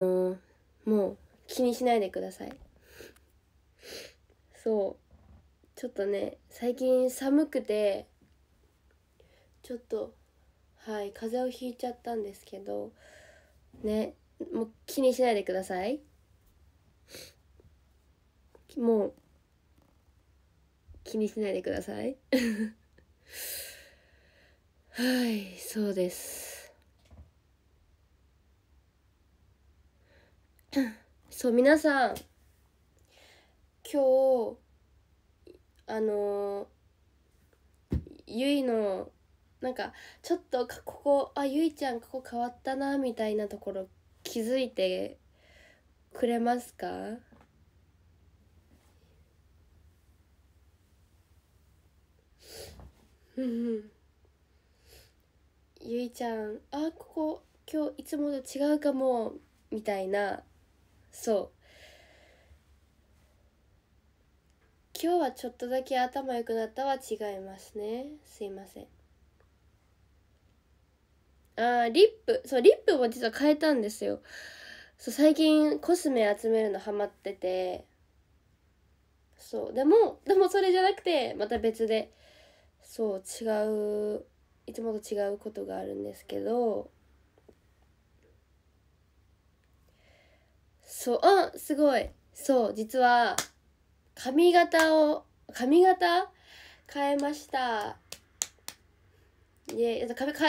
のもう気にしないでくださいそうちょっとね最近寒くてちょっとはい風邪をひいちゃったんですけどねもう気にしないでくださいもう気にしないでください はいそうですそう皆さん今日あのゆいのなんかちょっとここあゆいちゃんここ変わったなみたいなところ気づいてくれますかゆいちゃんあここ今日いつもと違うかもみたいなそう今日はちょっとだけ頭良くなったは違いますねすいませんああリップそうリップも実は変えたんですよそう最近コスメ集めるのハマっててそうでもでもそれじゃなくてまた別でそう違ういつもと違うことがあるんですけどそうあすごいそう実は髪型を髪型変えましたいえ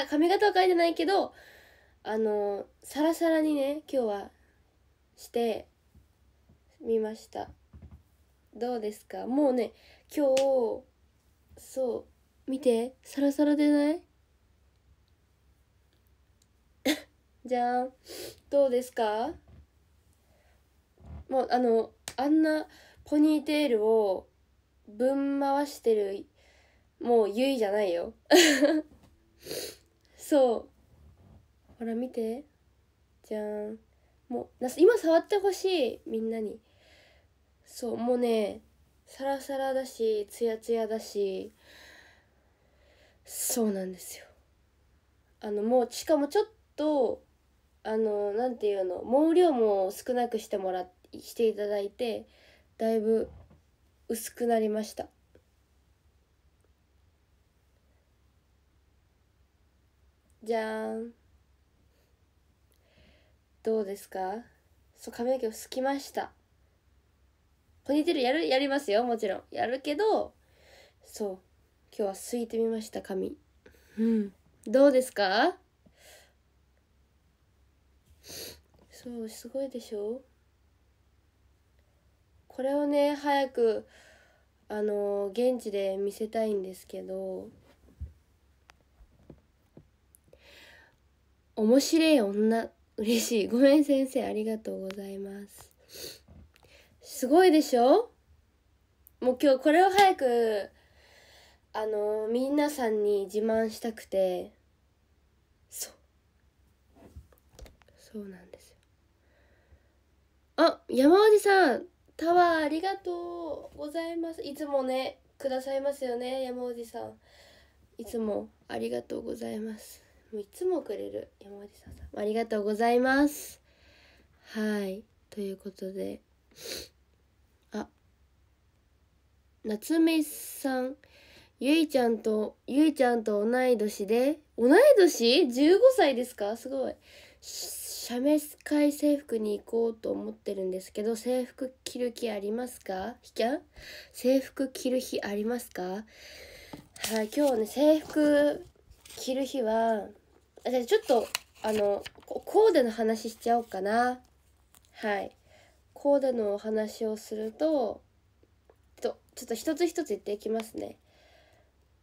髪型は変えてないけどあのサラサラにね今日はしてみましたどうですかもうね今日そう見てサラサラでない じゃんどうですかもうあのあんなポニーテールをぶん回してるもうゆいじゃないよ そうほら見てじゃんもう今触ってほしいみんなにそうもうねサラサラだしツヤツヤだしそうなんですよあのもうしかもちょっとあのなんていうの毛量も少なくしてもらってしていただいてだいぶ薄くなりましたじゃーんどうですかそう髪の毛をすきましたポニーテールやるやりますよもちろんやるけどそう今日はすいてみました髪うんどうですかそうすごいでしょこれをね早くあの現地で見せたいんですけど面白い女嬉しいごめん先生ありがとうございますすごいでしょもう今日これを早くあのみなさんに自慢したくてそうそうなんですよあ山おじさんタワーありがとうございますいつもねくださいますよね山おじさんいつもありがとうございますもういつもくれる山おじさんさんありがとうございますはいということであ夏目さんゆいちゃんとゆいちゃんと同い年で同い年 ?15 歳ですかすごい社名会制服に行こうと思ってるんですけど制服着る気ありますかひきゃん制服着る日ありますかはい今日ね制服着る日は私ちょっとあのコーデの話しちゃおうかなはいコーデのお話をするととちょっと一つ一つ言っていきますね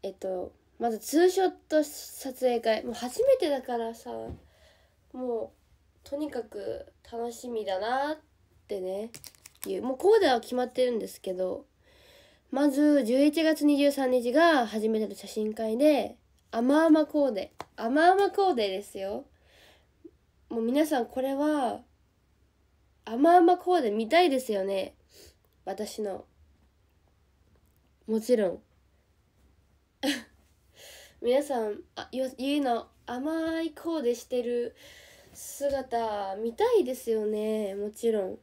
えっとまずツーショット撮影会もう初めてだからさもうとにかく楽しみだなってねいうもうコーデは決まってるんですけどまず11月23日が初めての写真会で甘々コーデ甘々コーデですよもう皆さんこれは甘々コーデ見たいですよね私のもちろん 皆さんあゆゆいの甘いコーデしてる姿見たいですよねもちろん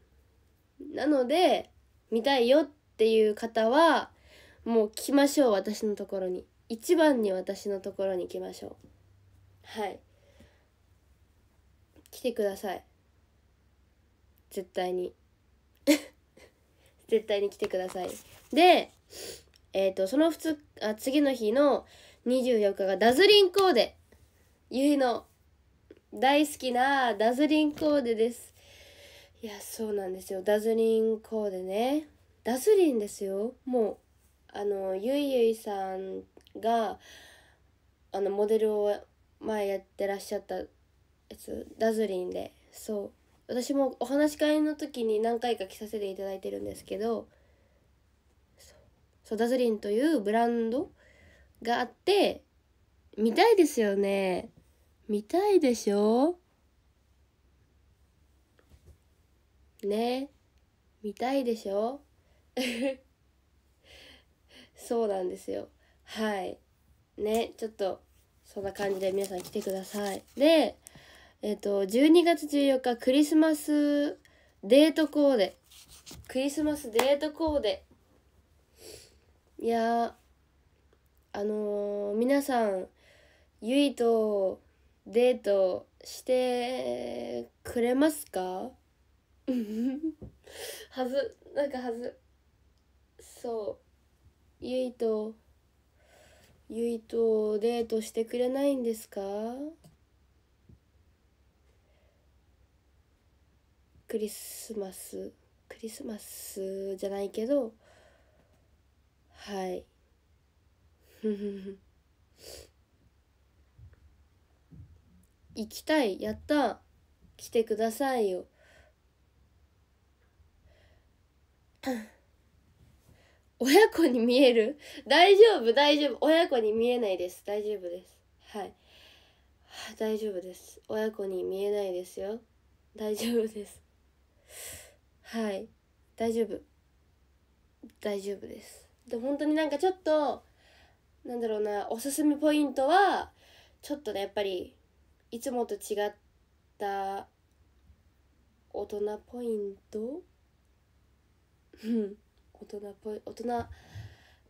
なので見たいよっていう方はもう来ましょう私のところに一番に私のところに来ましょうはい来てください絶対に 絶対に来てくださいでえっ、ー、とその2あ次の日の24日がダズリンコーデゆいの大好きなダズリンコーデですいやそうなんですよダズリンコーデねダズリンですよもうあのゆいゆいさんがあのモデルを前やってらっしゃったやつダズリンでそう私もお話し会の時に何回か着させていただいてるんですけどそうダズリンというブランドがあって見たいですよね見たいでしょね見たいでしょ そうなんですよはいねちょっとそんな感じで皆さん来てくださいでえっ、ー、と12月14日クリスマスデートコーデクリスマスデートコーデいやあのー、皆さんゆいとデートしてくれますか はずなんかはずそうゆいとゆいとデートしてくれないんですかクリスマスクリスマスじゃないけどはい。行きたいやった来てくださいよ 親子に見える大丈夫大丈夫親子に見えないです大丈夫ですはい 大丈夫です親子に見えないですよ大丈夫ですはい大丈夫大丈夫ですで本当になんかちょっとなんだろうなおすすめポイントはちょっとねやっぱりいつもと違った大人ポイント 大人っぽい大人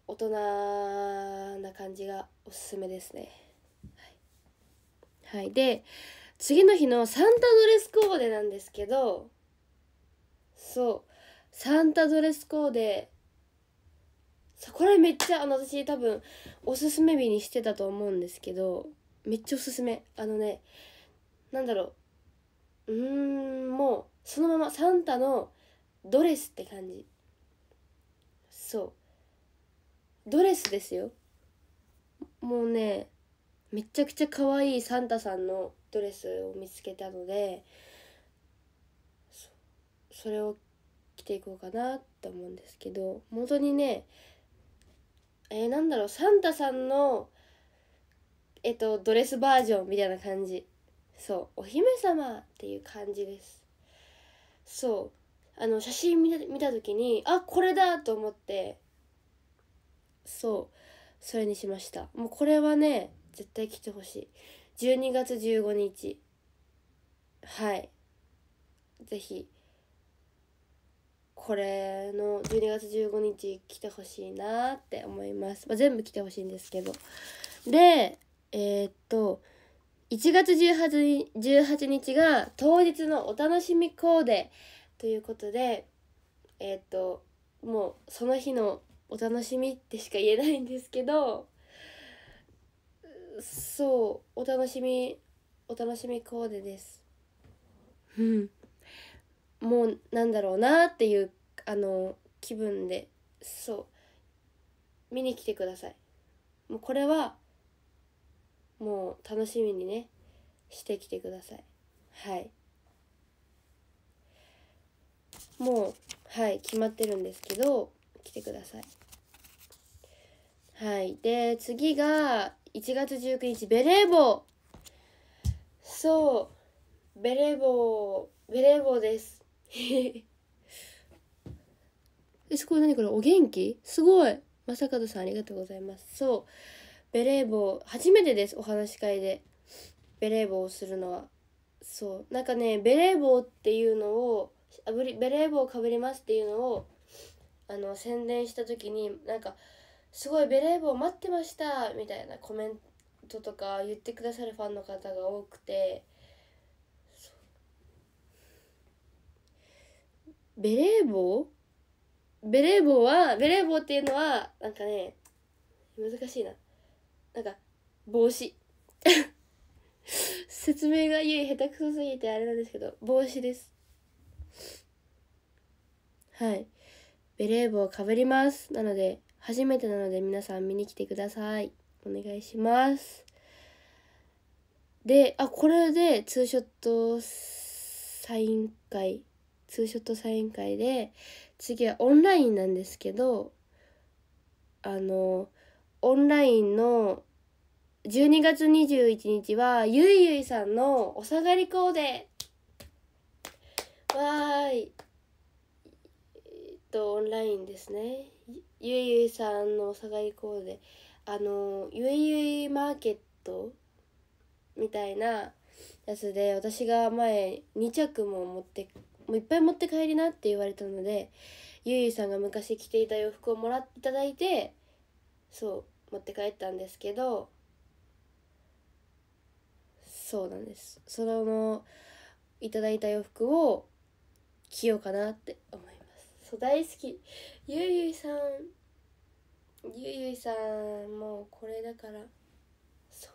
大人な感じがおすすめですねはい、はい、で次の日のサンタドレスコーデなんですけどそうサンタドレスコーデこれめっちゃあの私多分おすすめ日にしてたと思うんですけどめっちゃおすすめあのねなんだろううーんもうそのままサンタのドレスって感じそうドレスですよもうねめちゃくちゃ可愛いサンタさんのドレスを見つけたのでそれを着ていこうかなって思うんですけど当にねえー、なんだろうサンタさんのえっとドレスバージョンみたいな感じそうお姫様っていう感じですそうあの写真見た見た時にあこれだと思ってそうそれにしましたもうこれはね絶対来てほしい12月15日はいぜひ、これの12月15日来てほしいなって思います、まあ、全部来てほしいんですけどでえー、っと1月 18, 18日が当日のお楽しみコーデということでえー、っともうその日のお楽しみってしか言えないんですけどそうお楽しみお楽しみコーデです。うん、もうなんだろうなっていうあの気分でそう見に来てください。もうこれはもう楽しみにねしてきてくださいはいもうはい決まってるんですけど来てくださいはいで次が1月19日ベレー帽そうベレー帽ベレー帽です えすごい何これお元気すごい正門さんありがとうございますそうベレー帽初めてですお話し会でベレー帽をするのはそうなんかねベレー帽っていうのをあぶりベレー帽をかぶりますっていうのをあの宣伝した時になんか「すごいベレー帽待ってました」みたいなコメントとか言ってくださるファンの方が多くてベレー帽ベレー帽はベレー帽っていうのはなんかね難しいななんか帽子 説明がゆい下手くそすぎてあれなんですけど帽子ですはいベレー帽をかぶりますなので初めてなので皆さん見に来てくださいお願いしますであこれでツーショットサイン会ツーショットサイン会で次はオンラインなんですけどあのオンラインの12月21日はゆいゆいさんのお下がりコーデわーいえっとオンラインですねゆいゆいさんのお下がりコーデあのゆいゆいマーケットみたいなやつで私が前2着も持ってもういっぱい持って帰りなって言われたのでゆいゆいさんが昔着ていた洋服をもらっていただいてそう持って帰ったんですけどそうなんですそのいただいた洋服を着ようかなって思いますそう大好きゆいゆいさんゆいゆいさんもうこれだからそ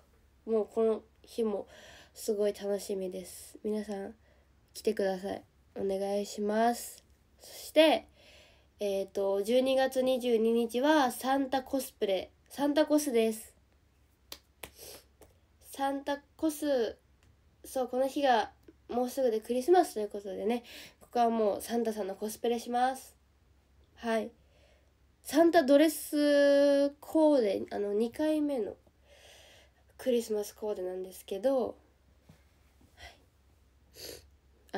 うもうこの日もすごい楽しみです皆さん来てくださいお願いしますそしてえっ、ー、と12月22日はサンタコスプレサンタコスですサンタコスそうこの日がもうすぐでクリスマスということでねここはもうサンタさんのコスプレしますはいサンタドレスコーデあの2回目のクリスマスコーデなんですけど、は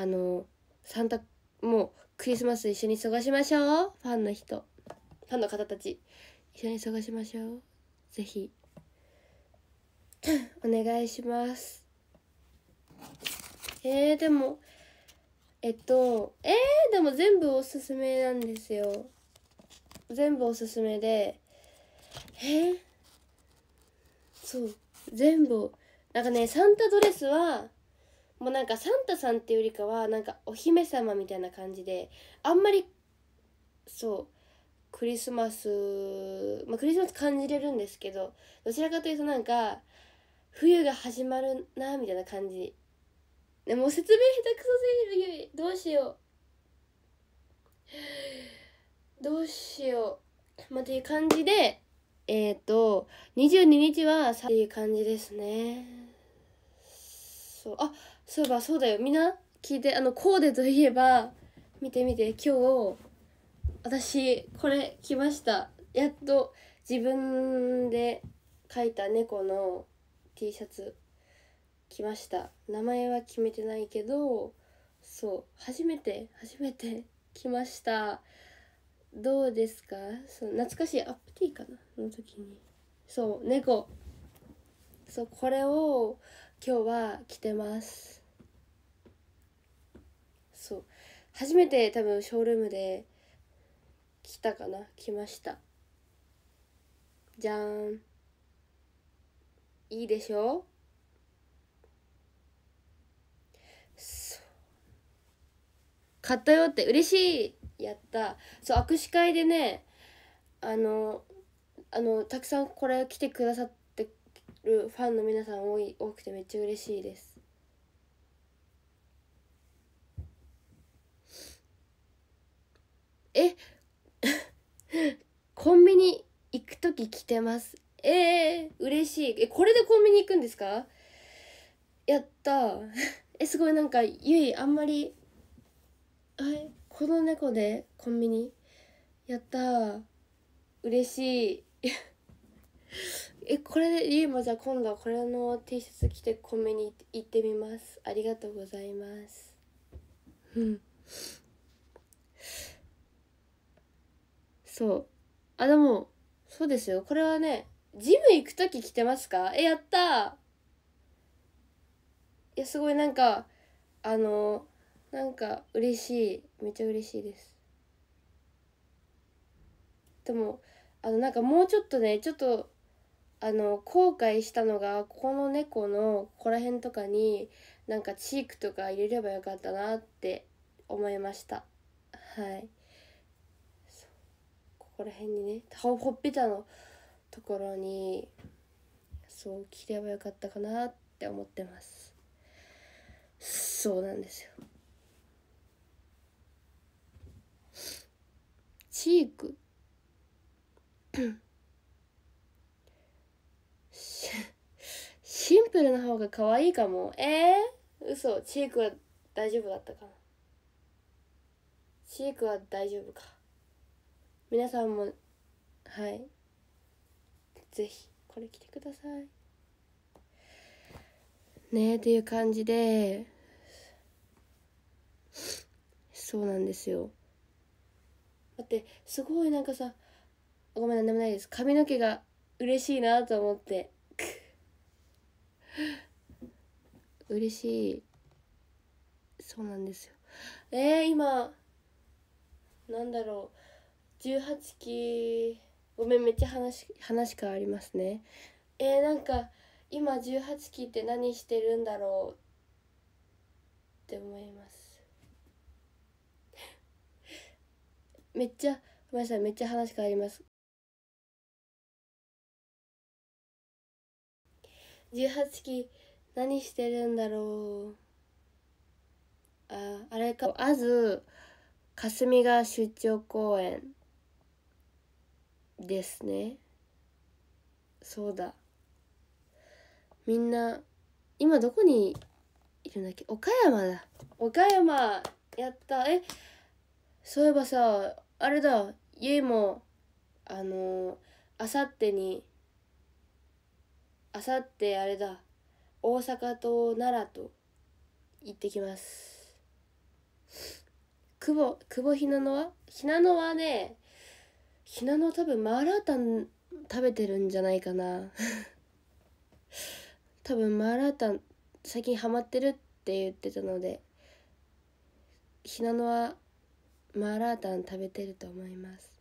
い、あのサンタもうクリスマス一緒に過ごしましょうファンの人ファンの方たち一緒に過ごしましょうぜひ お願いしますえー、でもえっとえー、でも全部おすすめなんですよ全部おすすめでえー、そう全部なんかねサンタドレスはもうなんかサンタさんっていうよりかはなんかお姫様みたいな感じであんまりそうクリスマス、まあ、クリスマス感じれるんですけどどちらかというとなんか冬が始まるなみたいな感じでも説明下手くそすぎるゆいどうしようどうしようまあ、っていう感じでえっ、ー、と22日はさっていう感じですねそうあそういえばそうだよみんな聞いてあのコーデといえば見て見て今日私これ来ましたやっと自分で描いた猫の T シャツ来ました名前は決めてないけどそう初めて初めて来ましたどうですかそう懐かしいアップティーかなの時にそう猫そうこれを今日は着てますそう初めて多分ショールームで来たかな来ましたじゃーんいいでしょう買ったよって嬉しいやったそう握手会でねあのあのたくさんこれ来てくださってるファンの皆さん多い多くてめっちゃ嬉しいですえコンビニ行く時着てますえー、嬉しいえこれでコンビニ行くんですかやった えすごいなんかゆいあんまりはいこの猫でコンビニやった嬉しい えこれでゆいもじゃあ今度はこれの T シャツ着てコンビニ行ってみますありがとうございますうんそうあでもそうですよこれはねジム行く時着てますかえやったいやすごいなんかあのなんか嬉しいめっちゃ嬉しいですでもあのなんかもうちょっとねちょっとあの後悔したのがここの猫のここら辺とかになんかチークとか入れればよかったなって思いましたはいこら辺にねほっぺたのところにそう切ればよかったかなって思ってますそうなんですよチークシンプルな方が可愛いかもえー、嘘チークは大丈夫だったかなチークは大丈夫か皆さんもはいぜひこれ着てくださいねえっていう感じでそうなんですよだってすごいなんかさごめんなんでもないです髪の毛が嬉しいなと思って嬉しいそうなんですよえー、今なんだろう18期ごめんめっちゃ話話変わりますねえー、なんか今18期って何してるんだろうって思いますめっちゃごめんなさいめっちゃ話変わります18期何してるんだろうああれかまず霞が出張公演ですねそうだみんな今どこにいるんだっけ岡山だ岡山やったえそういえばさあれだゆいもあのあさってにあさってあれだ大阪と奈良と行ってきます久保久保ひなのはひなのはねひなの多分マーラータン食べてるんじゃないかな 多分マーラータン最近ハマってるって言ってたのでひなのはマーラータン食べてると思います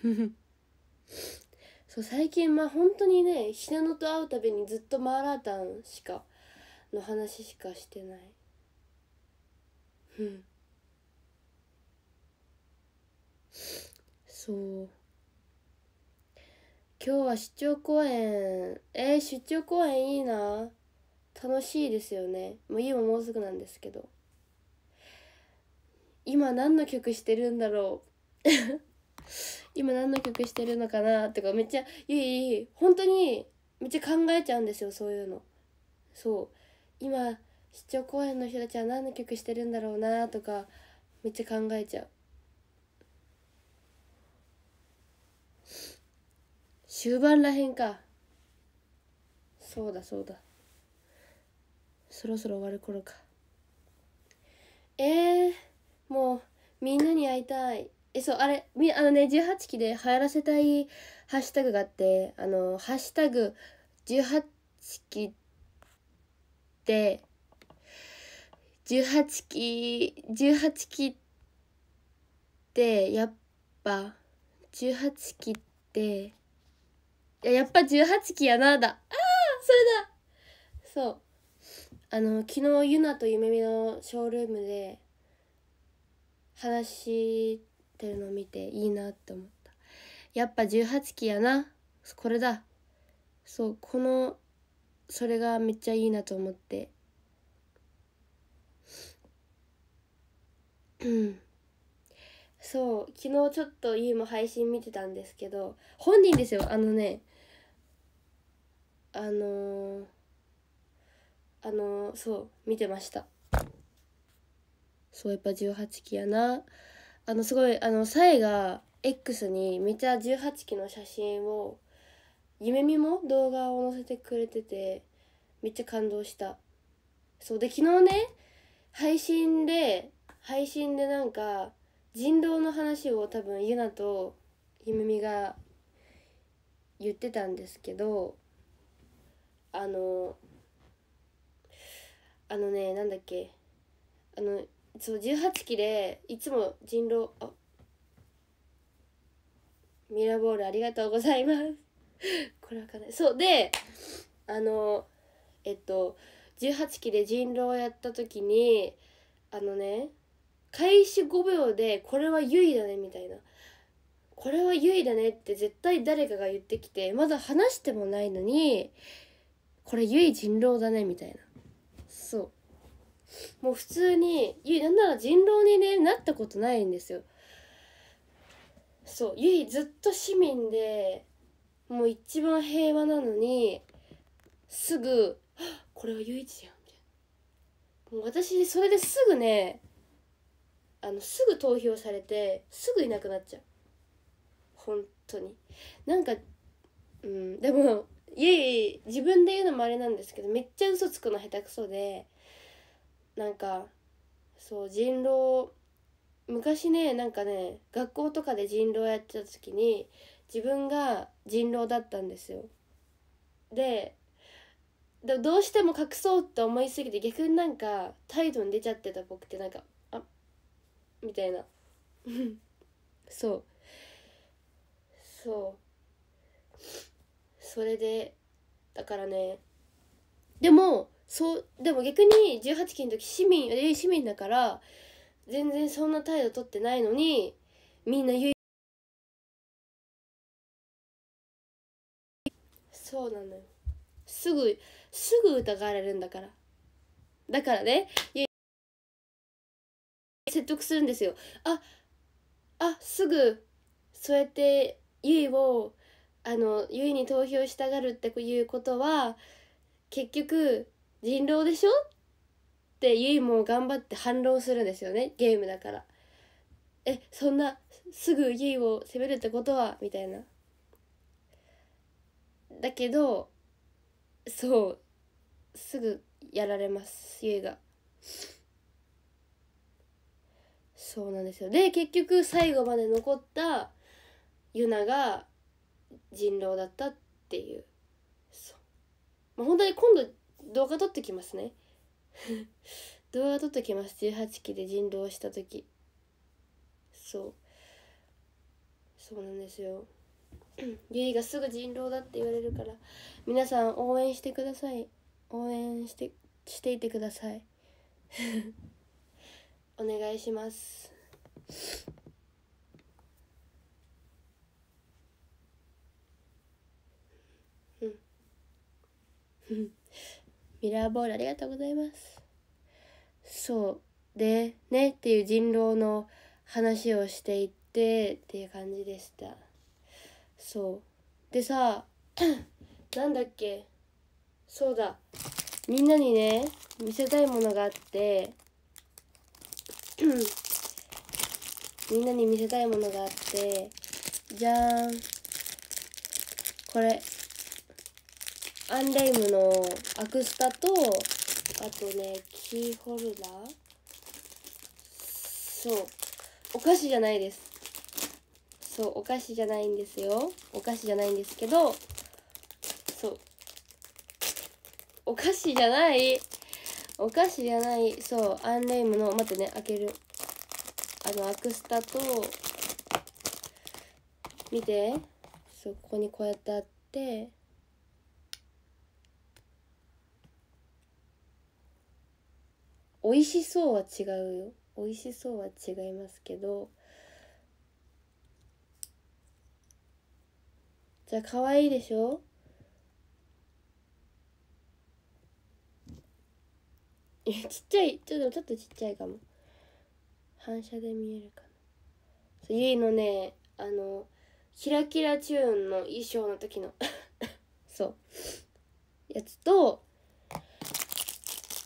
そう最近まあ本当にねひなのと会うたびにずっとマーラータンしかの話しかしてないうんそう今日は出張公演えー、出張公演いいな楽しいですよねもう今もうすぐなんですけど今何の曲してるんだろう 今何の曲してるのかなとかめっちゃゆいゆい本当にめっちゃ考えちゃうんですよそういうのそう今出張公演の人たちは何の曲してるんだろうなとかめっちゃ考えちゃう終盤らへんかそうだそうだそろそろ終わる頃かえー、もうみんなに会いたいえそうあれみあのね18期で流行らせたいハッシュタグがあってあの「ハッシュタグ #18 期」って18期18期ってやっぱ18期ってや、やっぱ18期やな、だ。ああそれだそう。あの、昨日、ゆなとゆめみのショールームで、話してるのを見ていいなって思った。やっぱ18期やな。これだ。そう、この、それがめっちゃいいなと思って。うん。そう昨日ちょっとゆいも配信見てたんですけど本人ですよあのねあのー、あのー、そう見てましたそうやっぱ18期やなあのすごいあのサエが X にめっちゃ18期の写真を夢見も動画を載せてくれててめっちゃ感動したそうで昨日ね配信で配信でなんか人狼の話を多分ユナとゆめみが言ってたんですけどあのあのねなんだっけあのそう18期でいつも人狼あミラーボールありがとうございます これはかんないそうであのえっと18期で人狼をやった時にあのね開始5秒でこれは優位だねみたいなこれは優位だねって絶対誰かが言ってきてまだ話してもないのにこれ優位人狼だねみたいなそうもう普通に優位なんなら人狼に、ね、なったことないんですよそうゆいずっと市民でもう一番平和なのにすぐ「これは唯一じゃん」みたいなもう私それですぐねあのすぐ投票されてすぐいなくなっちゃう本当になんかうんでもいえいえ自分で言うのもあれなんですけどめっちゃ嘘つくの下手くそでなんかそう人狼昔ねなんかね学校とかで人狼やってた時に自分が人狼だったんですよでどうしても隠そうって思いすぎて逆になんか態度に出ちゃってた僕ってなんかみたいなそうそうそれでだからねでもそうでも逆に18期の時市民え市民だから全然そんな態度取ってないのにみんな言うそうなのよすぐすぐ疑われるんだからだからねゆ説得するんですよ。ああすぐそうやってゆいをあのゆいに投票したがるっていうことは結局人狼でしょってゆいも頑張って反論するんですよねゲームだから。えそんなすぐゆいを責めるってことはみたいな。だけどそうすぐやられますゆいが。そうなんですよで結局最後まで残ったユナが人狼だったっていうそう、まあ、本当に今度動画撮ってきますね 動画撮ってきます18期で人狼した時そうそうなんですよゆい がすぐ人狼だって言われるから皆さん応援してください応援してしていてください お願いします。うん。ミラーボールありがとうございます。そうでねっていう人狼の話をしていってっていう感じでした。そうでさ なんだっけそうだみんなにね見せたいものがあってみんなに見せたいものがあってじゃーんこれアンレイムのアクスタとあとねキーホルダーそうお菓子じゃないですそうお菓子じゃないんですよお菓子じゃないんですけどそうお菓子じゃないお菓子じゃないそうアンレイムの待ってね開けるあのアクスタと見てそうここにこうやってあって美味しそうは違うよ美味しそうは違いますけどじゃあ可愛いでしょちっちゃいちょっとちょっとちっちゃいかも反射で見えるかなそうゆいのねあのキラキラチューンの衣装の時の そうやつと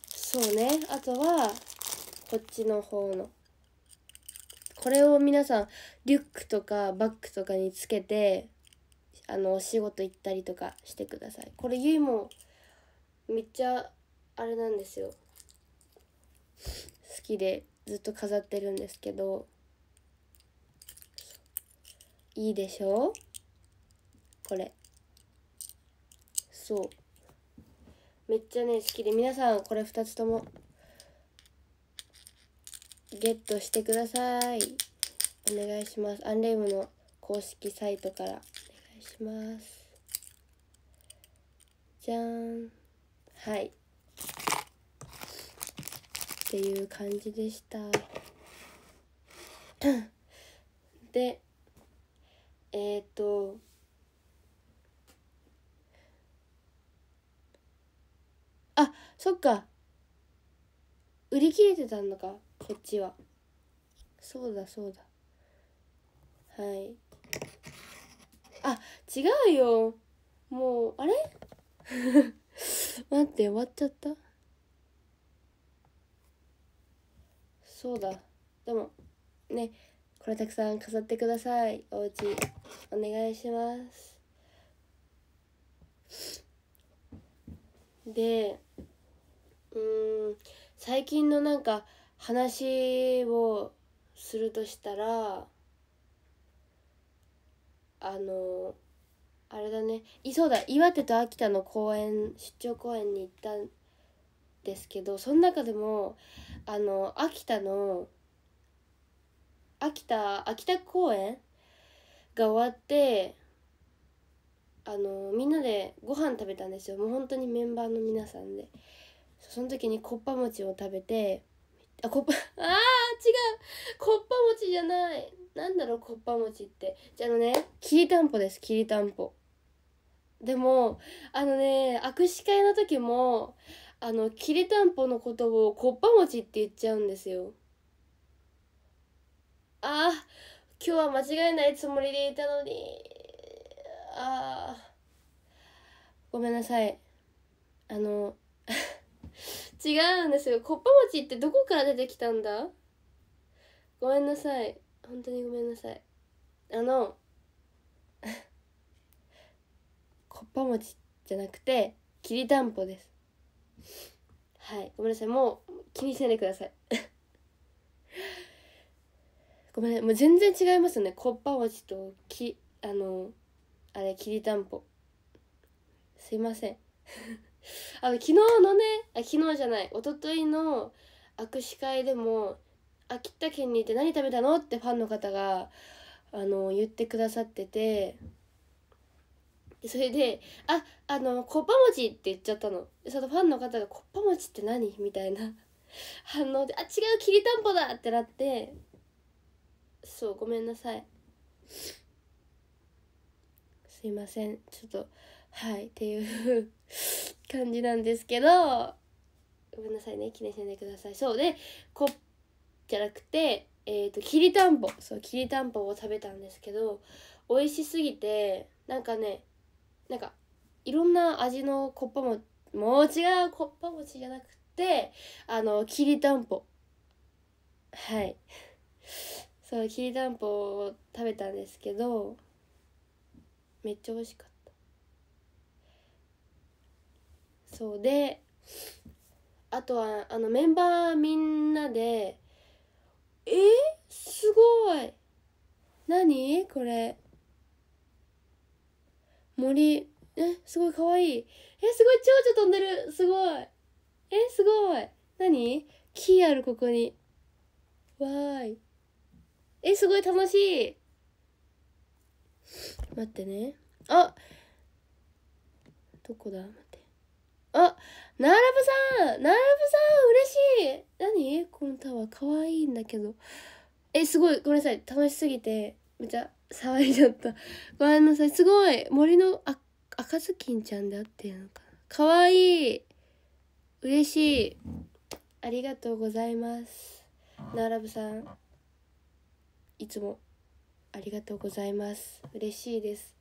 そうねあとはこっちの方のこれを皆さんリュックとかバッグとかにつけてあのお仕事行ったりとかしてくださいこれゆいもめっちゃあれなんですよ好きでずっと飾ってるんですけどいいでしょうこれそうめっちゃね好きで皆さんこれ2つともゲットしてくださいお願いしますアンレイムの公式サイトからお願いしますじゃーんはいっていう感じでした でえっ、ー、とあそっか売り切れてたのかこっちはそうだそうだはいあ違うよもうあれ 待って終わっちゃったそうだでもねこれたくさん飾ってくださいおうちお願いしますでうん最近のなんか話をするとしたらあのあれだねいそうだ岩手と秋田の公園出張公園に行ったんですけどその中でもあの秋田の秋田秋田公演が終わってあのみんなでご飯食べたんですよもう本当にメンバーの皆さんでその時にこっぱ餅を食べてあこっぱあー違うこっぱ餅じゃないなんだろうこっぱ餅ってじゃあのねきりたんぽですきりたんぽでもあのね握手会の時もあのきりたんぽのことをこっぱちって言っちゃうんですよああ今日は間違えないつもりでいたのにああごめんなさいあの 違うんですよこっぱちってどこから出てきたんだごめんなさい本当にごめんなさいあの こっぱちじゃなくてきりたんぽですはいごめんなさいもう気にしないでください ごめん、ね、もう全然違いますよねこっぱ餅ときあのあれきりたんぽすいません あの昨日のねあ昨日じゃない一昨日の握手会でも秋田県にいて何食べたのってファンの方があの言ってくださっててそれで「ああのコッパ餅」って言っちゃったのそのファンの方が「コッパ餅って何?」みたいな反応で「あ違うきりたんぽだ!」ってなってそうごめんなさいすいませんちょっとはいっていう 感じなんですけどごめんなさいね記念しないでくださいそうでこじゃなくてえっ、ー、ときりたんぽそうきりたんぽを食べたんですけど美味しすぎてなんかねなんかいろんな味のコッパももう違うコッパ餅じゃなくてあのきりたんぽはいそうきりたんぽを食べたんですけどめっちゃ美味しかったそうであとはあのメンバーみんなでえー、すごい何これ森えすごいかわいいえすごい蝶々飛んでるすごいえすごい何木あるここにわーいえすごい楽しい待ってねあどこだ待ってあナラブさんナーラブさん嬉しい何このタワーかわいいんだけどえすごいごめんなさい楽しすぎてめっちゃ騒いじゃった。ごめんなさい。すごい森のあ赤ずきんちゃんで合ってるのかな。かわいい嬉しいありがとうございます。ナーラブさん、いつもありがとうございます。嬉しいです。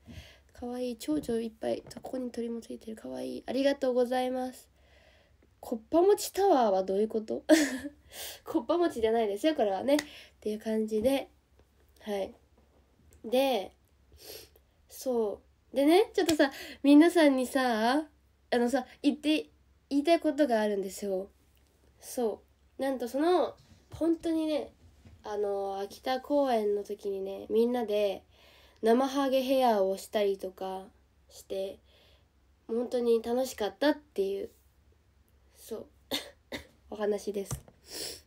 かわいい蝶々いっぱい、ここに鳥もついてる。かわいい。ありがとうございます。こっぱちタワーはどういうことこっぱちじゃないですよ、これはね。っていう感じで、はい。でそうでねちょっとさ皆さんにさあのさ言って言いたいことがあるんですよそうなんとその本当にねあの秋田公演の時にねみんなで生ハゲヘアをしたりとかして本当に楽しかったっていうそう お話です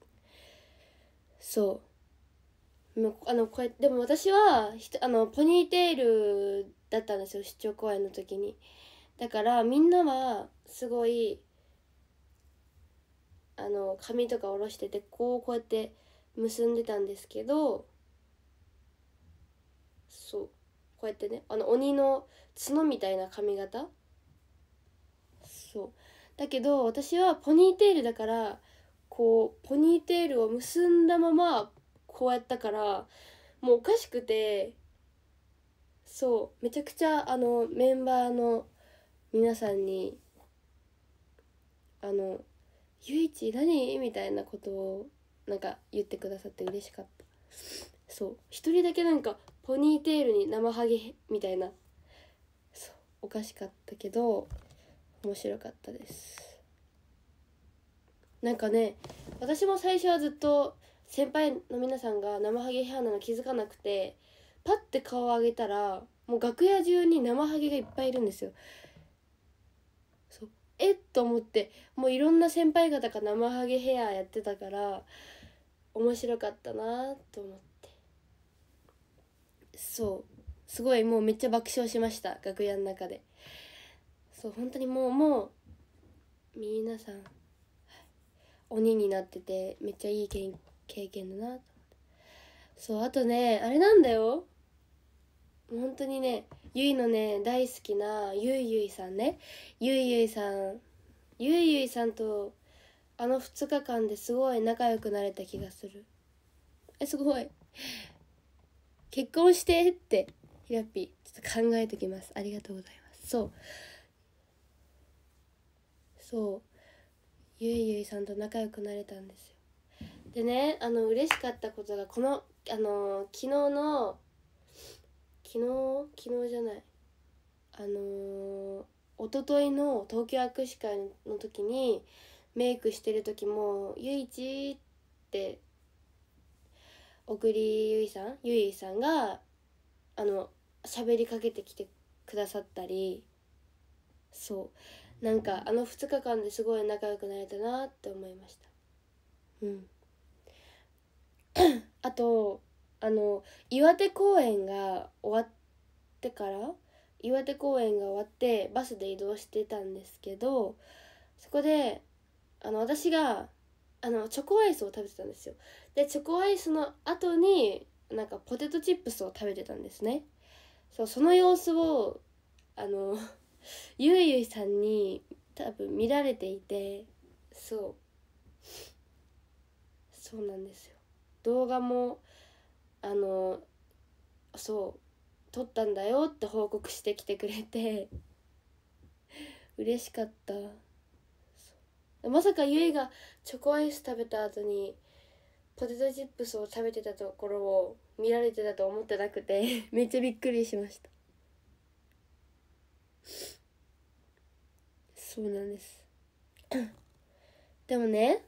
そうあのこれでも私はあのポニーテールだったんですよ出張公演の時にだからみんなはすごいあの髪とか下ろしててこうこうやって結んでたんですけどそうこうやってねあの鬼の角みたいな髪型そうだけど私はポニーテールだからこうポニーテールを結んだままこうやったからもうおかしくてそうめちゃくちゃあのメンバーの皆さんにあの「ゆいち何?」みたいなことをなんか言ってくださって嬉しかったそう一人だけなんかポニーテールに生ハゲみたいなそうおかしかったけど面白かったですなんかね私も最初はずっと先輩の皆さんが生ハゲヘアなの気づかなくてパッて顔を上げたらもう楽屋中に生ハゲがいっぱいいるんですよ。えっと思ってもういろんな先輩方が生ハゲヘアやってたから面白かったなと思ってそうすごいもうめっちゃ爆笑しました楽屋の中でそう本当にもうもう皆さん鬼になっててめっちゃいい研経験だなと思ったそうあとねあれなんだよ本当にねゆいのね大好きなゆいゆいさんねゆいゆいさんゆいゆいさんとあの2日間ですごい仲良くなれた気がするえすごい結婚してってひらっぴちょっと考えときますありがとうございますそうそうゆいゆいさんと仲良くなれたんですでねあの嬉しかったことがこのあの昨日の昨日昨日じゃないあのー、一昨日の東京握手会の時にメイクしてる時も「ゆいち」って小栗ゆいさんゆいさんがあの喋りかけてきてくださったりそうなんかあの2日間ですごい仲良くなれたなって思いましたうんあとあの岩手公演が終わってから岩手公演が終わってバスで移動してたんですけどそこであの私があのチョコアイスを食べてたんですよでチョコアイスの後になんかポテトチップスを食べてたんですねそうその様子をあの ゆいゆいさんに多分見られていてそうそうなんですよ動画もあのそう撮ったんだよって報告してきてくれて嬉しかったまさかゆいがチョコアイス食べた後にポテトチップスを食べてたところを見られてたと思ってなくて めっちゃびっくりしましたそうなんですでもね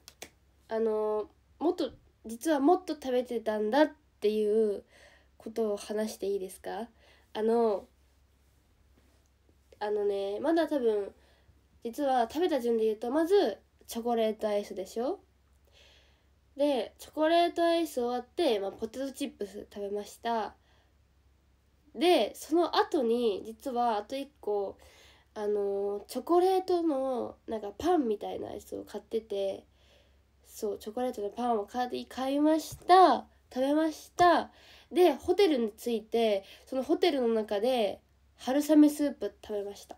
あのもっと実はもっと食べてたんだっていうことを話していいですかあのあのねまだ多分実は食べた順で言うとまずチョコレートアイスでしょでチョコレートアイス終わって、まあ、ポテトチップス食べましたでその後に実はあと1個あのチョコレートのなんかパンみたいなやつを買っててそうチョコレートのパンを買い買いました食べましたでホテルに着いてそのホテルの中で春雨スープ食べました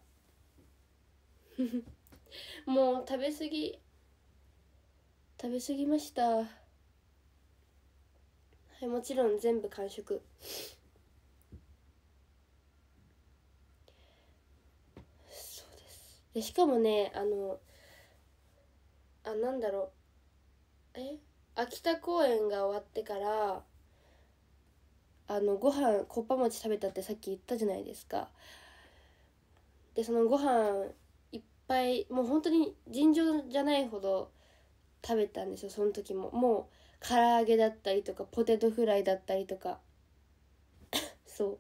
もう食べ過ぎ食べ過ぎましたはいもちろん全部完食そうですでしかもねあのあなんだろうえ秋田公演が終わってからあのご飯こっぱ餅食べたってさっき言ったじゃないですかでそのご飯いっぱいもう本当に尋常じゃないほど食べたんですよその時ももう唐揚げだったりとかポテトフライだったりとか そう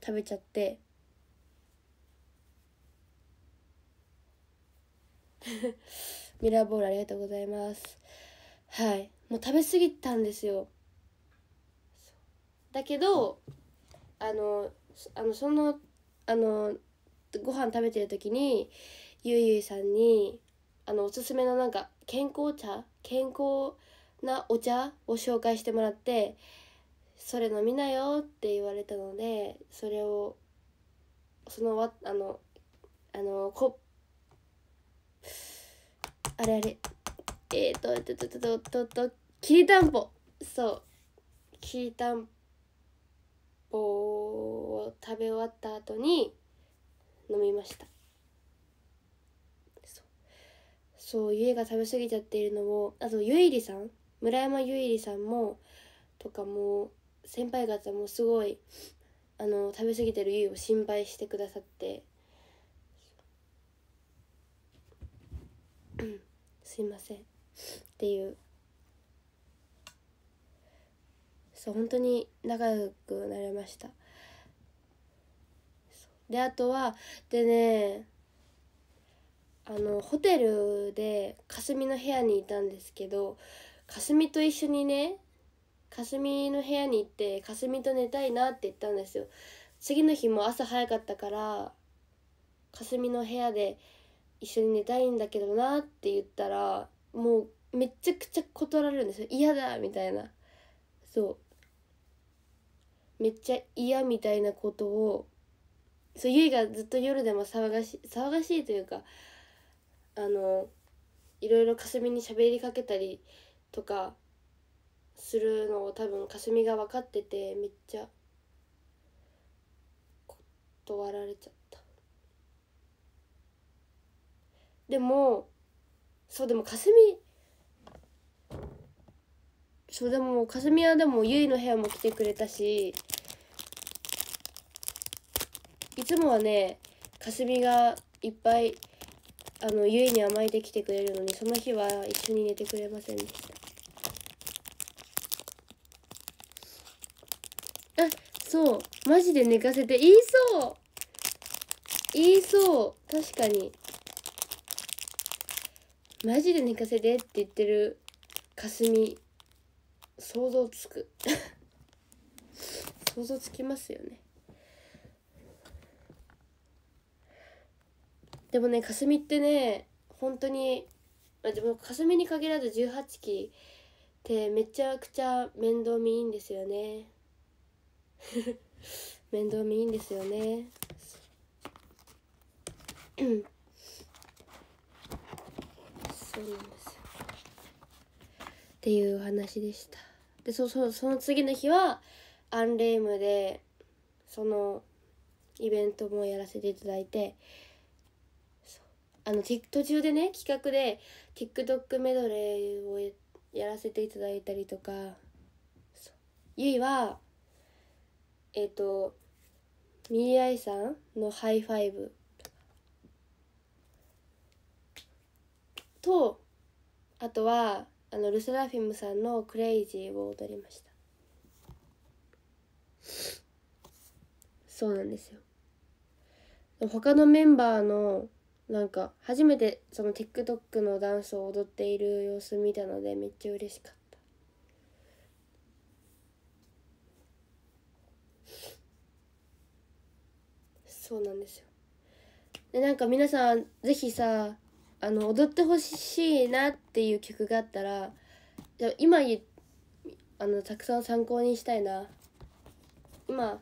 食べちゃって ミラーボールありがとうございますはいもう食べ過ぎたんですよだけどあのあのそのあのご飯食べてる時にゆいゆいさんにあのおすすめのなんか健康茶健康なお茶を紹介してもらってそれ飲みなよって言われたのでそれをそのわあのあのこあれあれえっ、ー、と、と、と、と、と、と、きりたんぽ。そう。きりたんぽを食べ終わった後に飲みました。そう。そう、ゆえが食べ過ぎちゃっているのを、あと、ゆいりさん村山ゆいりさんも、とかも、先輩方もすごい、あの、食べ過ぎてるゆいを心配してくださって、すいませんっていうそう本当に仲良くなれましたであとはでねあのホテルでかすみの部屋にいたんですけどかすみと一緒にねかすみの部屋に行ってかすみと寝たいなって言ったんですよ次の日も朝早かったからかすみの部屋で一緒に寝たいんだけどなって言ったらもうめちゃくちゃ断られるんですよ嫌だみたいなそうめっちゃ嫌みたいなことをそうゆいがずっと夜でも騒がしい騒がしいというかあのいろいろかすみに喋りかけたりとかするのを多分かすみが分かっててめっちゃ断られちゃったでもそうでもみそうでもみはでもゆいの部屋も来てくれたしいつもはねかすみがいっぱいあのゆいに甘えてきてくれるのにその日は一緒に寝てくれませんでしたあそうマジで寝かせて言いそう言いそう確かにマジで寝かせてって言ってるかすみ想像つく 想像つきますよねでもねかすみってね本当にでもかすみに限らず18期ってめちゃくちゃ面倒見いいんですよね 面倒見いいんですよねすっていう話でしたでそうそうその次の日はアンレームでそのイベントもやらせていただいてあの途中でね企画で TikTok メドレーをやらせていただいたりとかゆいはえっ、ー、とミリアイさんの「ハイファイブとあとはあのルセラフィムさんの「クレイジー」を踊りましたそうなんですよ他のメンバーのなんか初めてその TikTok のダンスを踊っている様子見たのでめっちゃ嬉しかったそうなんですよでなんか皆さんぜひさあの踊ってほしいなっていう曲があったら今あのたくさん参考にしたいな今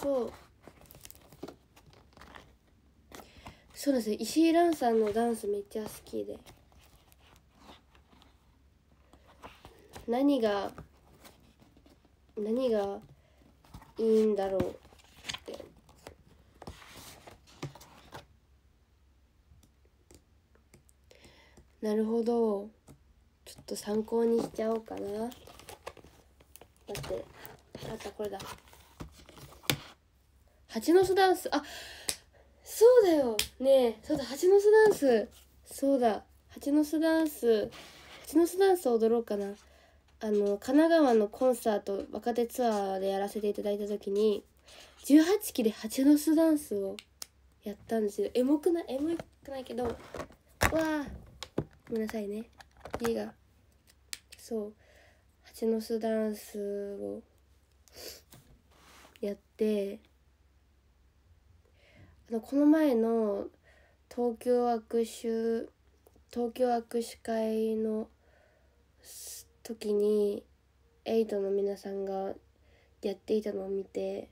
そうそうですね石井蘭さんのダンスめっちゃ好きで何が何がいいんだろうなるほどちょっと参考にしちゃおうかな待ってあったこれだ蜂の巣ダンスあそうだよねえそうだ蜂の巣ダンスそうだ蜂の巣ダンス蜂の巣ダンス踊ろうかなあの神奈川のコンサート若手ツアーでやらせていただいた時に18期で蜂の巣ダンスをやったんですよエモくないエモくないけどわあごめんなさいね家がそう蜂の巣ダンスをやってあのこの前の東京握手東京握手会の時にエイトの皆さんがやっていたのを見て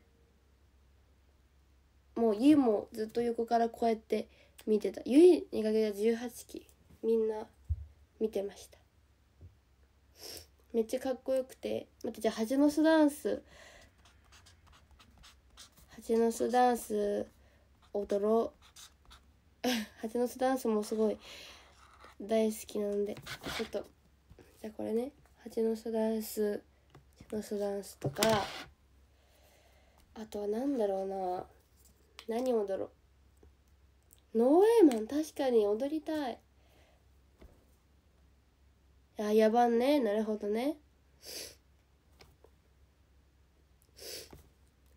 もう家もずっと横からこうやって見てたゆいにかけた18期みんな見てましためっちゃかっこよくて待ってじゃあ蜂の巣ダンス蜂の巣ダンス踊ろう蜂の巣ダンスもすごい大好きなのでちょっとじゃあこれね蜂の巣ダンス蜂の巣ダンスとかあとは何だろうな何踊ろうノーエイマン確かに踊りたいあ野蛮ねなるほどね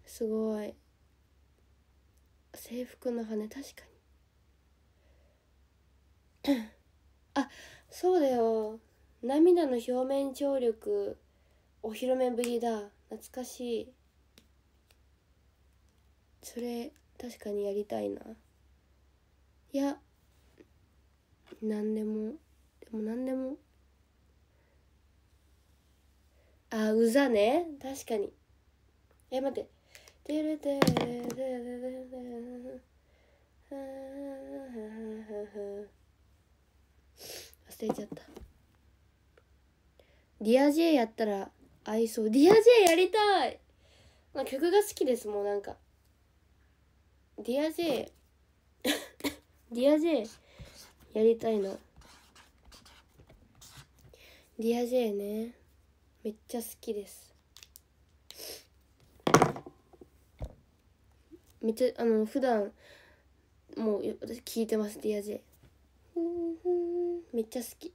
すごい制服の羽確かにあそうだよ涙の表面張力お披露目ぶりだ懐かしいそれ確かにやりたいないや何でもでも何でもあうざね確かにえ待っててれてれてれて忘れちゃったディアジェーやったら合いそうディアジェーやりたい、まあ、曲が好きですもうなんかディアジェー。ディアジェー。やりたいの。ディアジェーねめっちゃ好きですめっちゃあの普段もう私聞いてますディアジェめっちゃ好き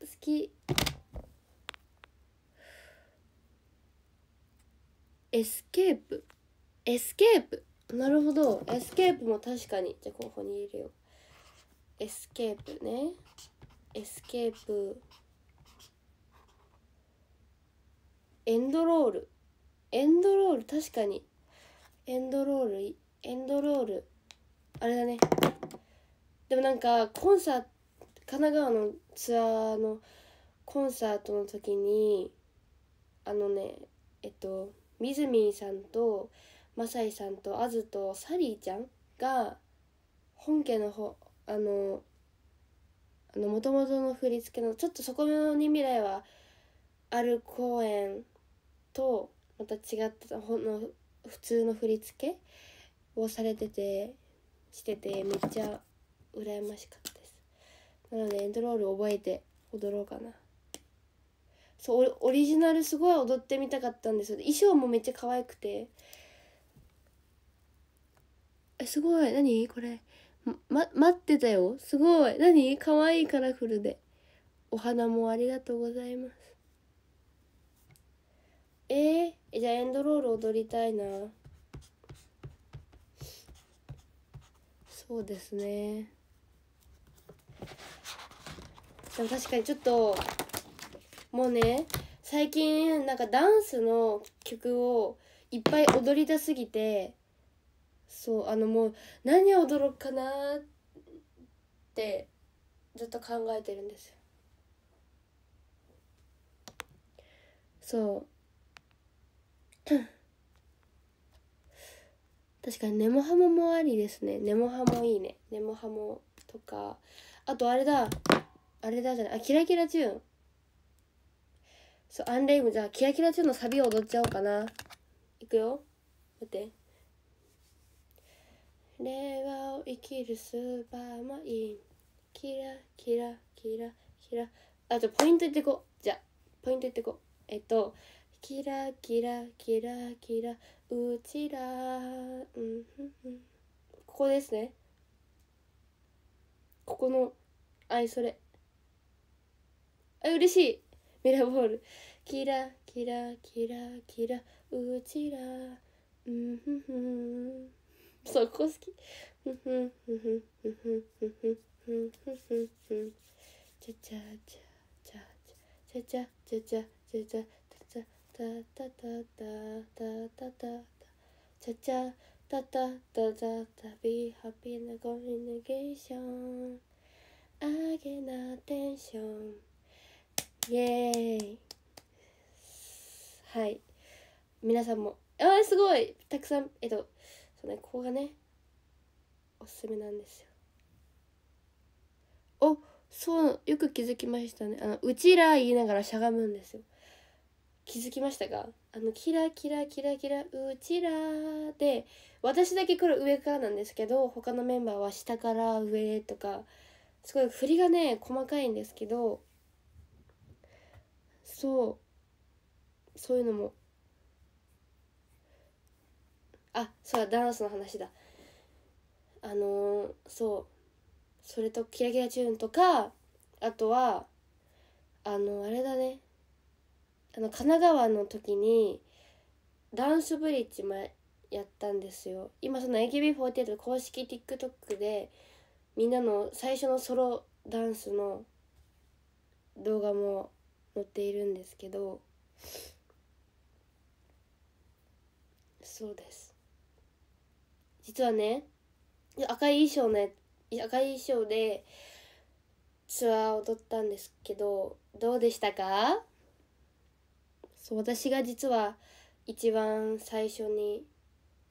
好きエスケープエスケープなるほどエスケープも確かにじゃあ候補に入れようエスケープねエスケープエンドロールエンドロール確かにエンドロールエンドロールあれだねでもなんかコンサート神奈川のツアーのコンサートの時にあのねえっとみずみんさんとまさいさんとあずとサリーちゃんが本家のほあのもともとの振り付けのちょっとそこに未来はある公演とまた違ったほの普通の振り付けをされててしててめっちゃ羨ましかったですなのでエンドロール覚えて踊ろうかなそうオリジナルすごい踊ってみたかったんですよ衣装もめっちゃ可愛くてえすごい何これま待ってたよすごい何可愛いカラフルでお花もありがとうございますえー、じゃあエンドロール踊りたいなそうですねでも確かにちょっともうね最近なんかダンスの曲をいっぱい踊りたすぎてそうあのもう何を踊ろうかなってずっと考えてるんですよそう確かにネモハモもありですねネモハモいいねネモハモとかあとあれだあれだじゃないあキラキラチューンそうアンレイムじゃあキラキラチューンのサビを踊っちゃおうかないくよ待って令和を生きるスーパーマインキラキラキラキラあとポイントいってこうじゃあポイントいってこうえっとキラキラキラキラうちら、うんうん、ここですねここのあいそれあ嬉しいミラーボールキラキラキラキラうちらうんふんふんそこ好きふんふんふんふんふんふんふんふんふんふんふんちゃちゃちゃちゃちゃちゃちゃちゃちゃちゃタタタタタタタタチャチャタタタタタビーハピーなコミュニケーション上げなテンションイエーイはい皆さんもあーすごいたくさんえっとそうねここがねおすすめなんですよおそうよく気づきましたねあのうちら言いながらしゃがむんですよ気づきましたかあの「キラキラキラキラうちら」で私だけこれ上からなんですけど他のメンバーは下から上とかすごい振りがね細かいんですけどそうそういうのもあそうダンスの話だあのー、そうそれと「キラキラチューン」とかあとはあのあれだねあの神奈川の時にダンスブリッジもやったんですよ今その AKB48 公式 TikTok でみんなの最初のソロダンスの動画も載っているんですけどそうです実はね赤い衣装の赤い衣装でツアーを踊ったんですけどどうでしたかそう私が実は一番最初に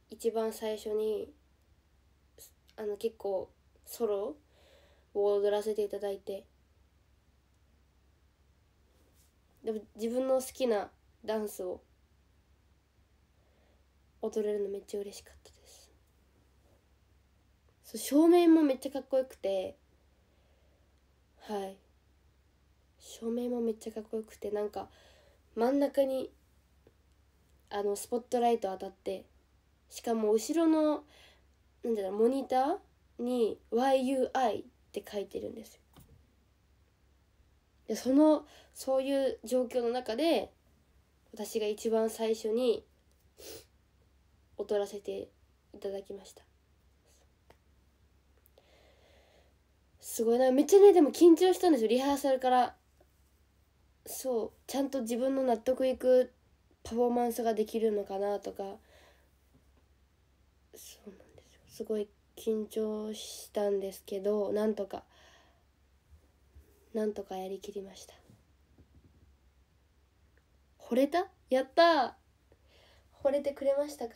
一番最初にあの結構ソロを踊らせていただいてでも自分の好きなダンスを踊れるのめっちゃ嬉しかったですそう照明もめっちゃかっこよくてはい照明もめっちゃかっこよくてなんか真ん中にあのスポットライト当たってしかも後ろのなんだろうモニターに YUI って書いてるんですよ。でそのそういう状況の中で私が一番最初に踊らせていただきましたすごいなめっちゃねでも緊張したんですよリハーサルからそうちゃんと自分の納得いくパフォーマンスができるのかなとかそうなんですよすごい緊張したんですけどなんとかなんとかやりきりました惚れたやった惚れてくれましたか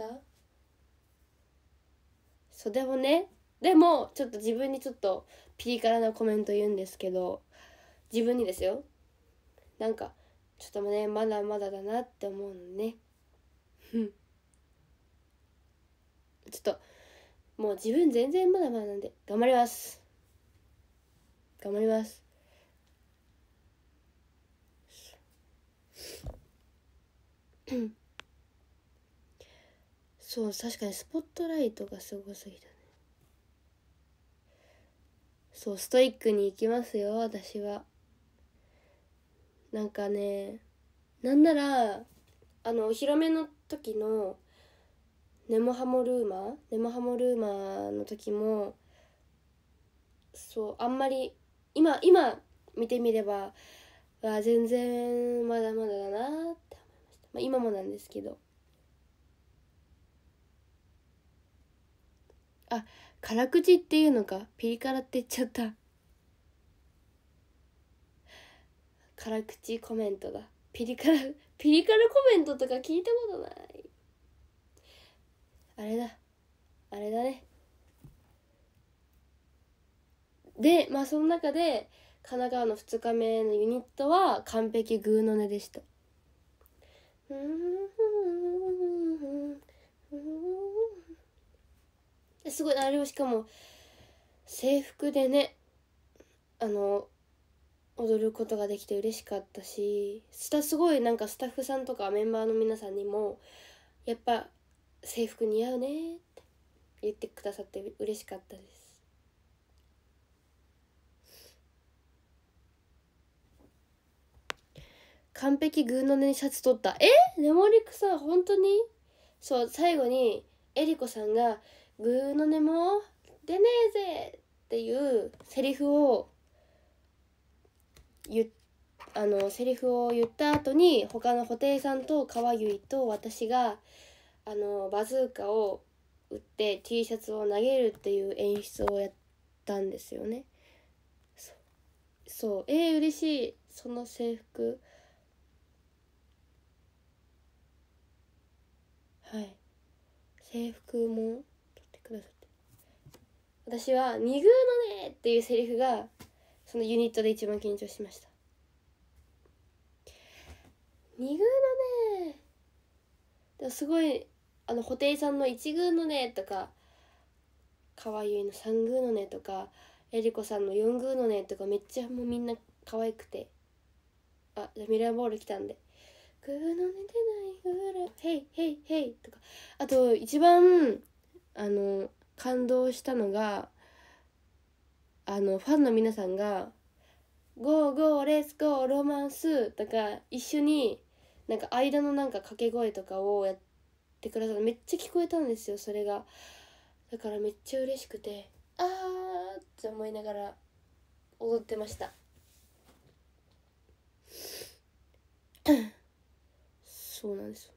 そうでもねでもちょっと自分にちょっとピリ辛なコメント言うんですけど自分にですよなんかちょっとねまだまだだなって思うのねちょっともう自分全然まだまだなんで頑張ります頑張ります そう確かにスポットライトがすごすぎたねそうストイックに行きますよ私は。なんかねなんならあのお披露目の時のネモハモルーマネモハモルーマの時もそうあんまり今今見てみればわ全然まだまだだなって思いました、まあ、今もなんですけどあ辛口っていうのかピリ辛って言っちゃった辛口コメントがピリ辛 ピリ辛コメントとか聞いたことないあれだあれだねでまあその中で神奈川の2日目のユニットは完璧グーの音でしたすごいあれをしかも制服でねあの踊ることができて嬉しかったしスタすごいなんかスタッフさんとかメンバーの皆さんにもやっぱ制服似合うねって言ってくださって嬉しかったです完璧グーの音シャツ取ったえねもりくさん本当にそう最後にえりこさんが「グーの音も出ねえぜ」っていうセリフをゆあのセリフを言った後に他の布袋さんと川結と私があのバズーカを打って T シャツを投げるっていう演出をやったんですよね。そうえー、嬉しいその制服はい制服も撮ってくださって私は「二宮のね」っていうセリフがそのユニットで一番緊張しました二軍のねでもすごいあの布袋さんの1軍のねとか可愛いの3軍のねとかえりこさんの4軍のねとかめっちゃもうみんな可愛くてあじゃミラーボール来たんで「グーの寝てないグーラヘイヘイヘイ」とかあと一番あの感動したのがあのファンの皆さんが「ゴーゴーレッツゴーロマンス」とか一緒になんか間のなんか掛け声とかをやってくださってめっちゃ聞こえたんですよそれがだからめっちゃ嬉しくて「あー」って思いながら踊ってましたそうなんです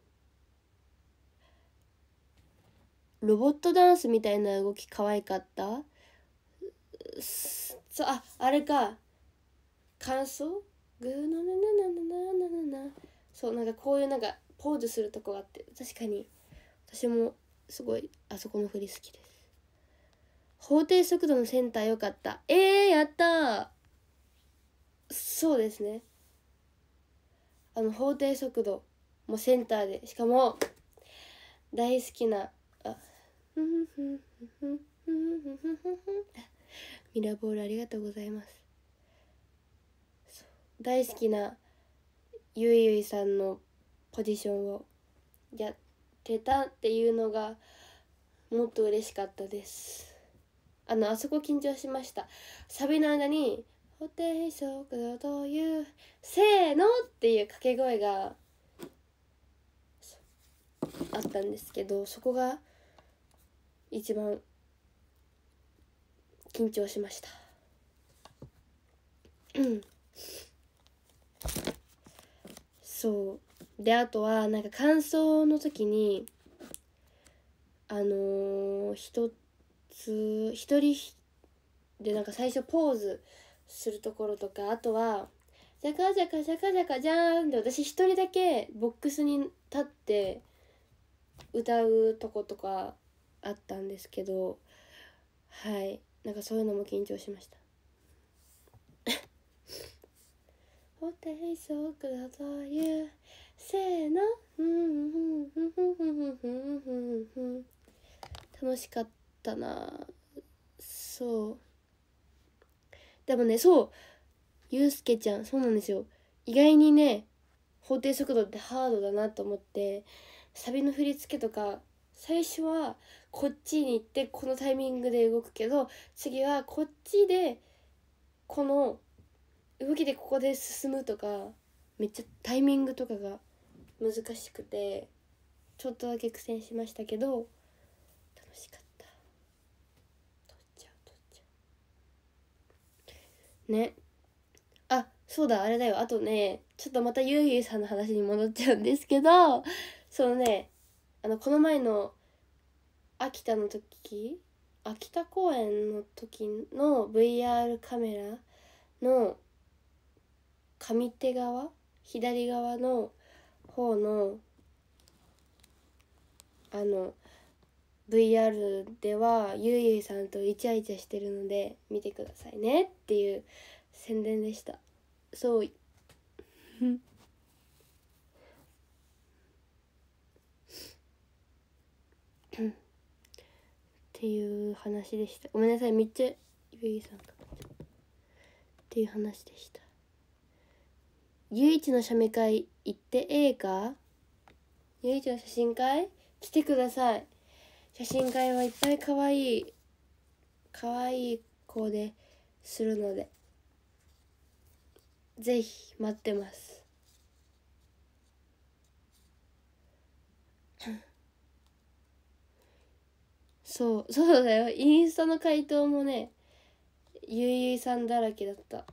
ロボットダンスみたいな動き可愛かったそうああれか感想グーナナナナナナナナそうなんかこういうなんかポーズするとこがあって確かに私もすごいあそこの振り好きです法定速度のセンターよかったえー、やったそうですねあの法定速度もセンターでしかも大好きなあフフフフフフフフフミラーボールありがとうございます大好きなゆいゆいさんのポジションをやってたっていうのがもっと嬉しかったですあのあそこ緊張しましたサビの間に「ホテイソクだというせーの!」っていう掛け声があったんですけどそこが一番緊張しましたうんそうであとはなんか感想の時にあのー、一つ一人でなんか最初ポーズするところとかあとは「じゃかじゃかじゃかじゃかじゃーん」で私一人だけボックスに立って歌うとことかあったんですけどはいなんかそういうのも緊張しましたお手急くだというせーの楽しかったなそうでもねそうゆうすけちゃんそうなんですよ意外にね法定速度ってハードだなと思ってサビの振り付けとか最初はこっちに行ってこのタイミングで動くけど次はこっちでこの動きでここで進むとかめっちゃタイミングとかが難しくてちょっとだけ苦戦しましたけど楽しかった撮っちゃう撮っちゃうねあそうだあれだよあとねちょっとまたゆうゆうさんの話に戻っちゃうんですけどそのねあのこの前の秋田の時秋田公園の時の VR カメラの上手側左側の方のあの VR ではゆいゆいさんとイチャイチャしてるので見てくださいねっていう宣伝でしたそううん。っていう話でしたごめんなさいめっちゃゆいさんっていう話でしたゆいちの写メ会行ってええかゆいちの写真会来てください写真会はいっぱいかわいいかわいい子でするのでぜひ待ってますそう そうだよインスタの回答もねゆいゆいさんだらけだった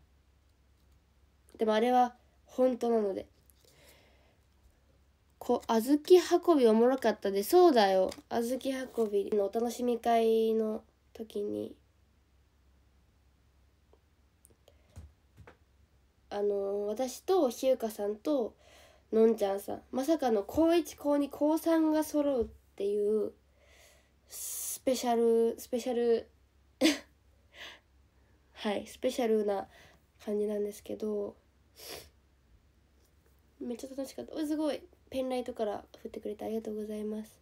でもあれは本当なのでこ小豆運びおもろかったでそうだよ小豆運びのお楽しみ会の時にあの私と日向さんとのんちゃんさんまさかの高1高2高3が揃うっていうスペシャルスペシャル はいスペシャルな感じなんですけどめっちゃ楽しかったおすごいペンライトから振ってくれてありがとうございます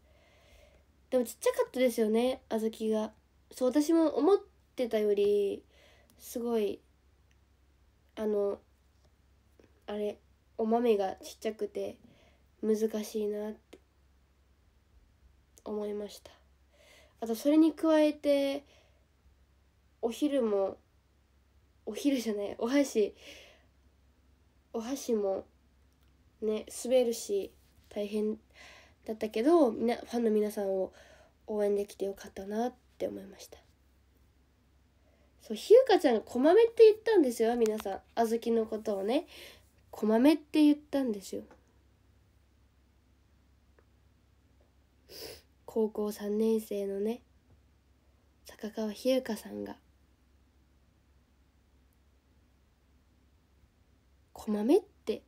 でもちっちゃかったですよね小豆がそう私も思ってたよりすごいあのあれお豆がちっちゃくて難しいなって思いましたあとそれに加えてお昼もお昼じゃないお箸お箸もね滑るし大変だったけどみなファンの皆さんを応援できてよかったなって思いましたそうひゆかちゃんが「こまめ」って言ったんですよ皆さん小豆のことをね「こまめ」って言ったんですよ高校3年生のね坂川日向さんが「こまめ」って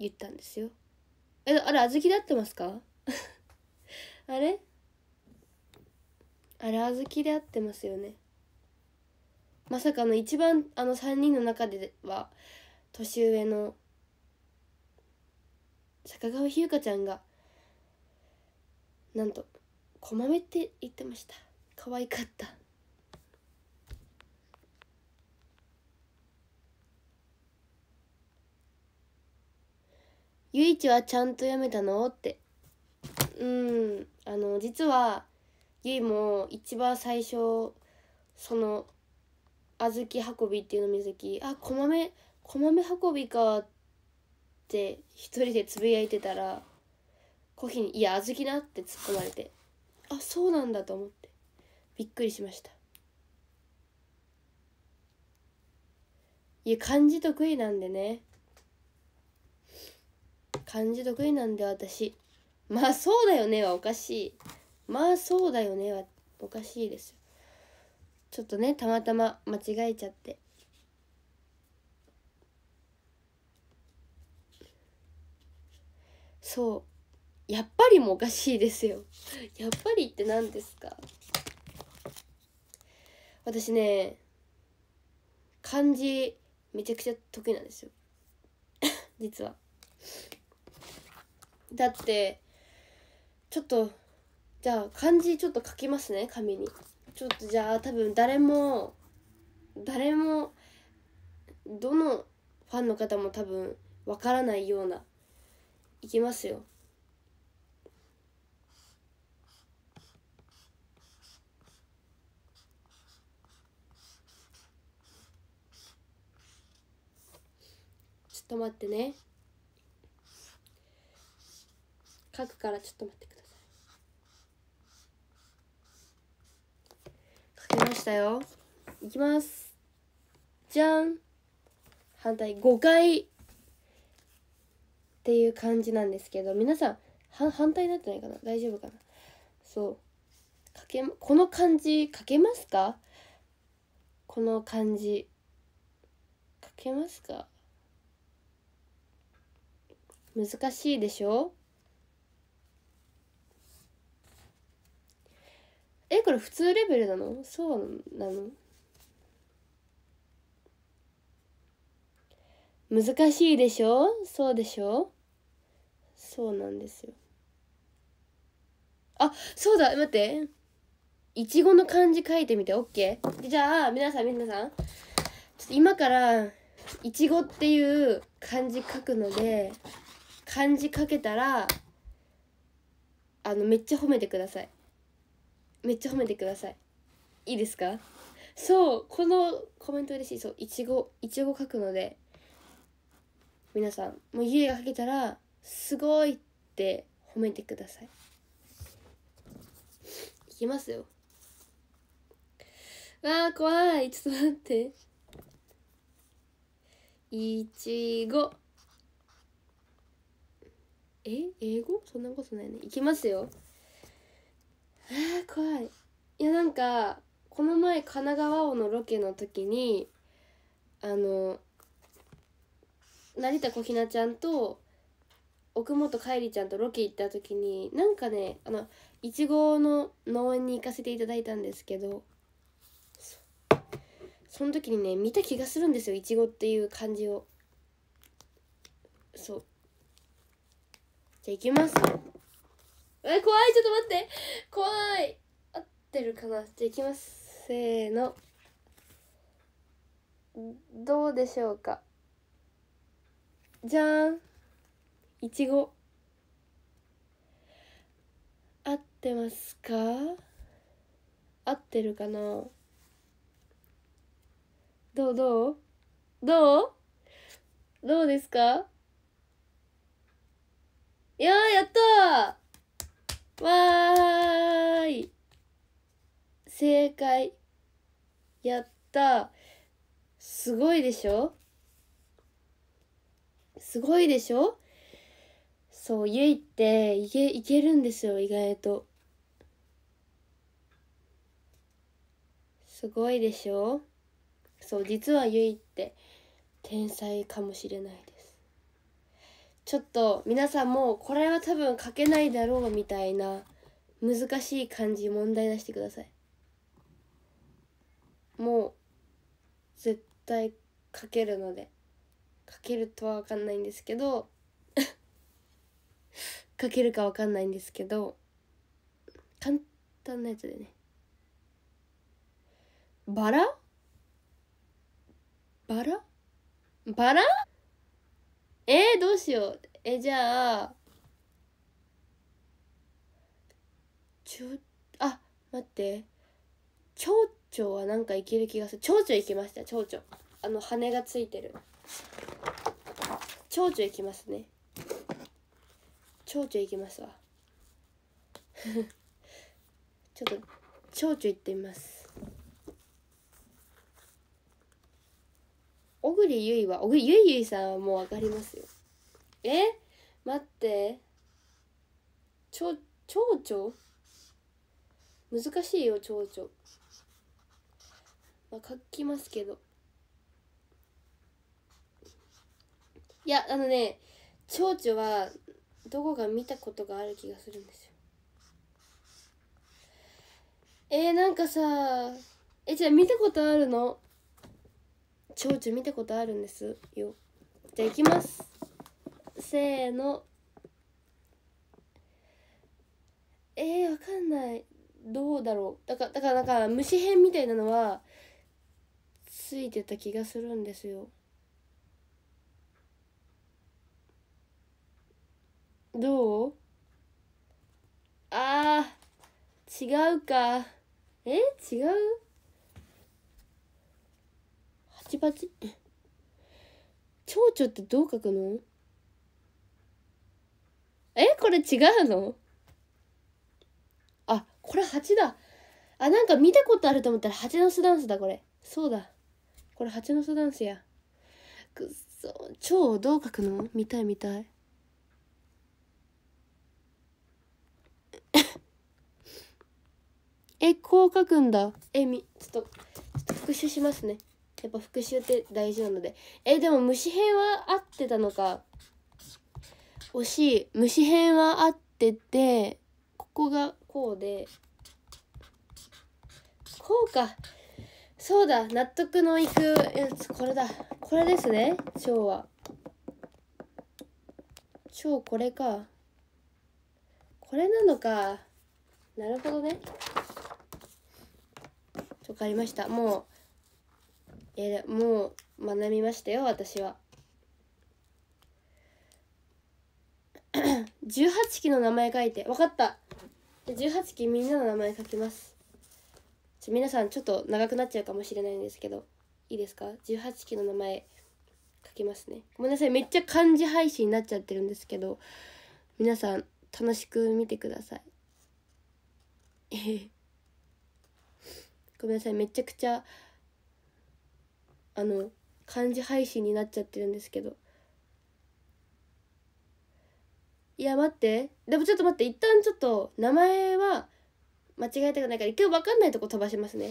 言ったんですよえあれ小豆合ってますか あれあれ小豆で合ってますよねまさかの一番あの3人の中では年上の坂川日向ちゃんが「なんとこまめって言ってました可愛かったゆいちはちゃんとやめたのってうんあの実はゆいも一番最初その小豆運びっていうのを見た時あこまめこまめ運びかって一人でつぶやいてたらコーヒーに「いや小豆な」って突っ込まれてあそうなんだと思ってびっくりしましたいや漢字得意なんでね漢字得意なんで私まあそうだよねはおかしいまあそうだよねはおかしいですちょっとねたまたま間違えちゃってそうやっぱりもおかしいですよ。やっぱりって何ですか私ね、漢字めちゃくちゃ得意なんですよ。実は。だって、ちょっと、じゃあ漢字ちょっと書きますね、紙に。ちょっとじゃあ多分誰も、誰も、どのファンの方も多分わからないような、いきますよ。と待ってね書くからちょっと待ってください書けましたよいきますじゃん反対5回っていう感じなんですけど皆さんは反対になってないかな大丈夫かなそう書けこの漢字書けますかこの漢字書けますか難しいでしょえこれ普通レベルなのそうなの難しいでしょそうでしょそうなんですよあそうだ待っていちごの漢字書いてみて OK じゃあ皆さん皆さんちょっと今からいちごっていう漢字書くので漢字書けたらあのめっちゃ褒めてくださいめっちゃ褒めてくださいいいですかそうこのコメント嬉しいそういちごいちご書くので皆さんもう家が書けたらすごいって褒めてくださいいきますよわあ怖いちょっと待っていちごえ英語そんなことないねいきますよえー、怖いいやなんかこの前神奈川王のロケの時にあの成田小ひなちゃんと奥本海里ちゃんとロケ行った時になんかねあのいちごの農園に行かせていただいたんですけどその時にね見た気がするんですよいちごっていう感じをそうじゃあいきますえ怖いちょっと待って怖い合ってるかなじゃあいきますせーのどうでしょうかじゃーんいちご合ってますか合ってるかなどうどうどうどうですかいややったーわーい正解やったすごいでしょすごいでしょそうゆいっていけいけるんですよ意外とすごいでしょそう実はゆいって天才かもしれないですちょっと皆さんもこれは多分書けないだろうみたいな難しい漢字問題出してくださいもう絶対書けるので書けるとは分かんないんですけど 書けるか分かんないんですけど簡単なやつでねバラバラバラえー、どうしようえじゃあちょあ待って蝶々はなんかいける気がする蝶々いきました蝶々あの羽がついてる蝶々いきますね蝶々いきますわ ちょっと蝶々いってみます小栗ゆいは小栗ゆいゆいさんはもう分かりますよえ待ってちょちょ難しいよちょ。まあ書きますけどいやあのねちょはどこか見たことがある気がするんですよえー、なんかさえじゃあ見たことあるの長寿見たことあるんですよじゃあいきますせーのえー、わかんないどうだろうだからだからなんか虫編みたいなのはついてた気がするんですよどうあー違うかえ違うチパチ蝶々ってどう書くのえこれ違うのあこれ蜂だあなんか見たことあると思ったら蜂の巣ダンスだこれそうだこれ蜂の巣ダンスやくっそ蝶をどう書くの見たい見たいえこう書くんだえみちょっとちょっと復習しますねやっぱ復習って大事なのでえでも虫編は合ってたのか惜しい虫編は合っててここがこうでこうかそうだ納得のいくやつこれだこれですね日は腸これかこれなのかなるほどねわかりましたもういやもう学びましたよ私は18 期の名前書いて分かった18期みんなの名前書きます皆さんちょっと長くなっちゃうかもしれないんですけどいいですか18期の名前書きますねごめんなさいめっちゃ漢字配信になっちゃってるんですけど皆さん楽しく見てください ごめんなさいめちゃくちゃあの漢字配信になっちゃってるんですけどいや待ってでもちょっと待って一旦ちょっと名前は間違えたくないから一回分かんないとこ飛ばしますね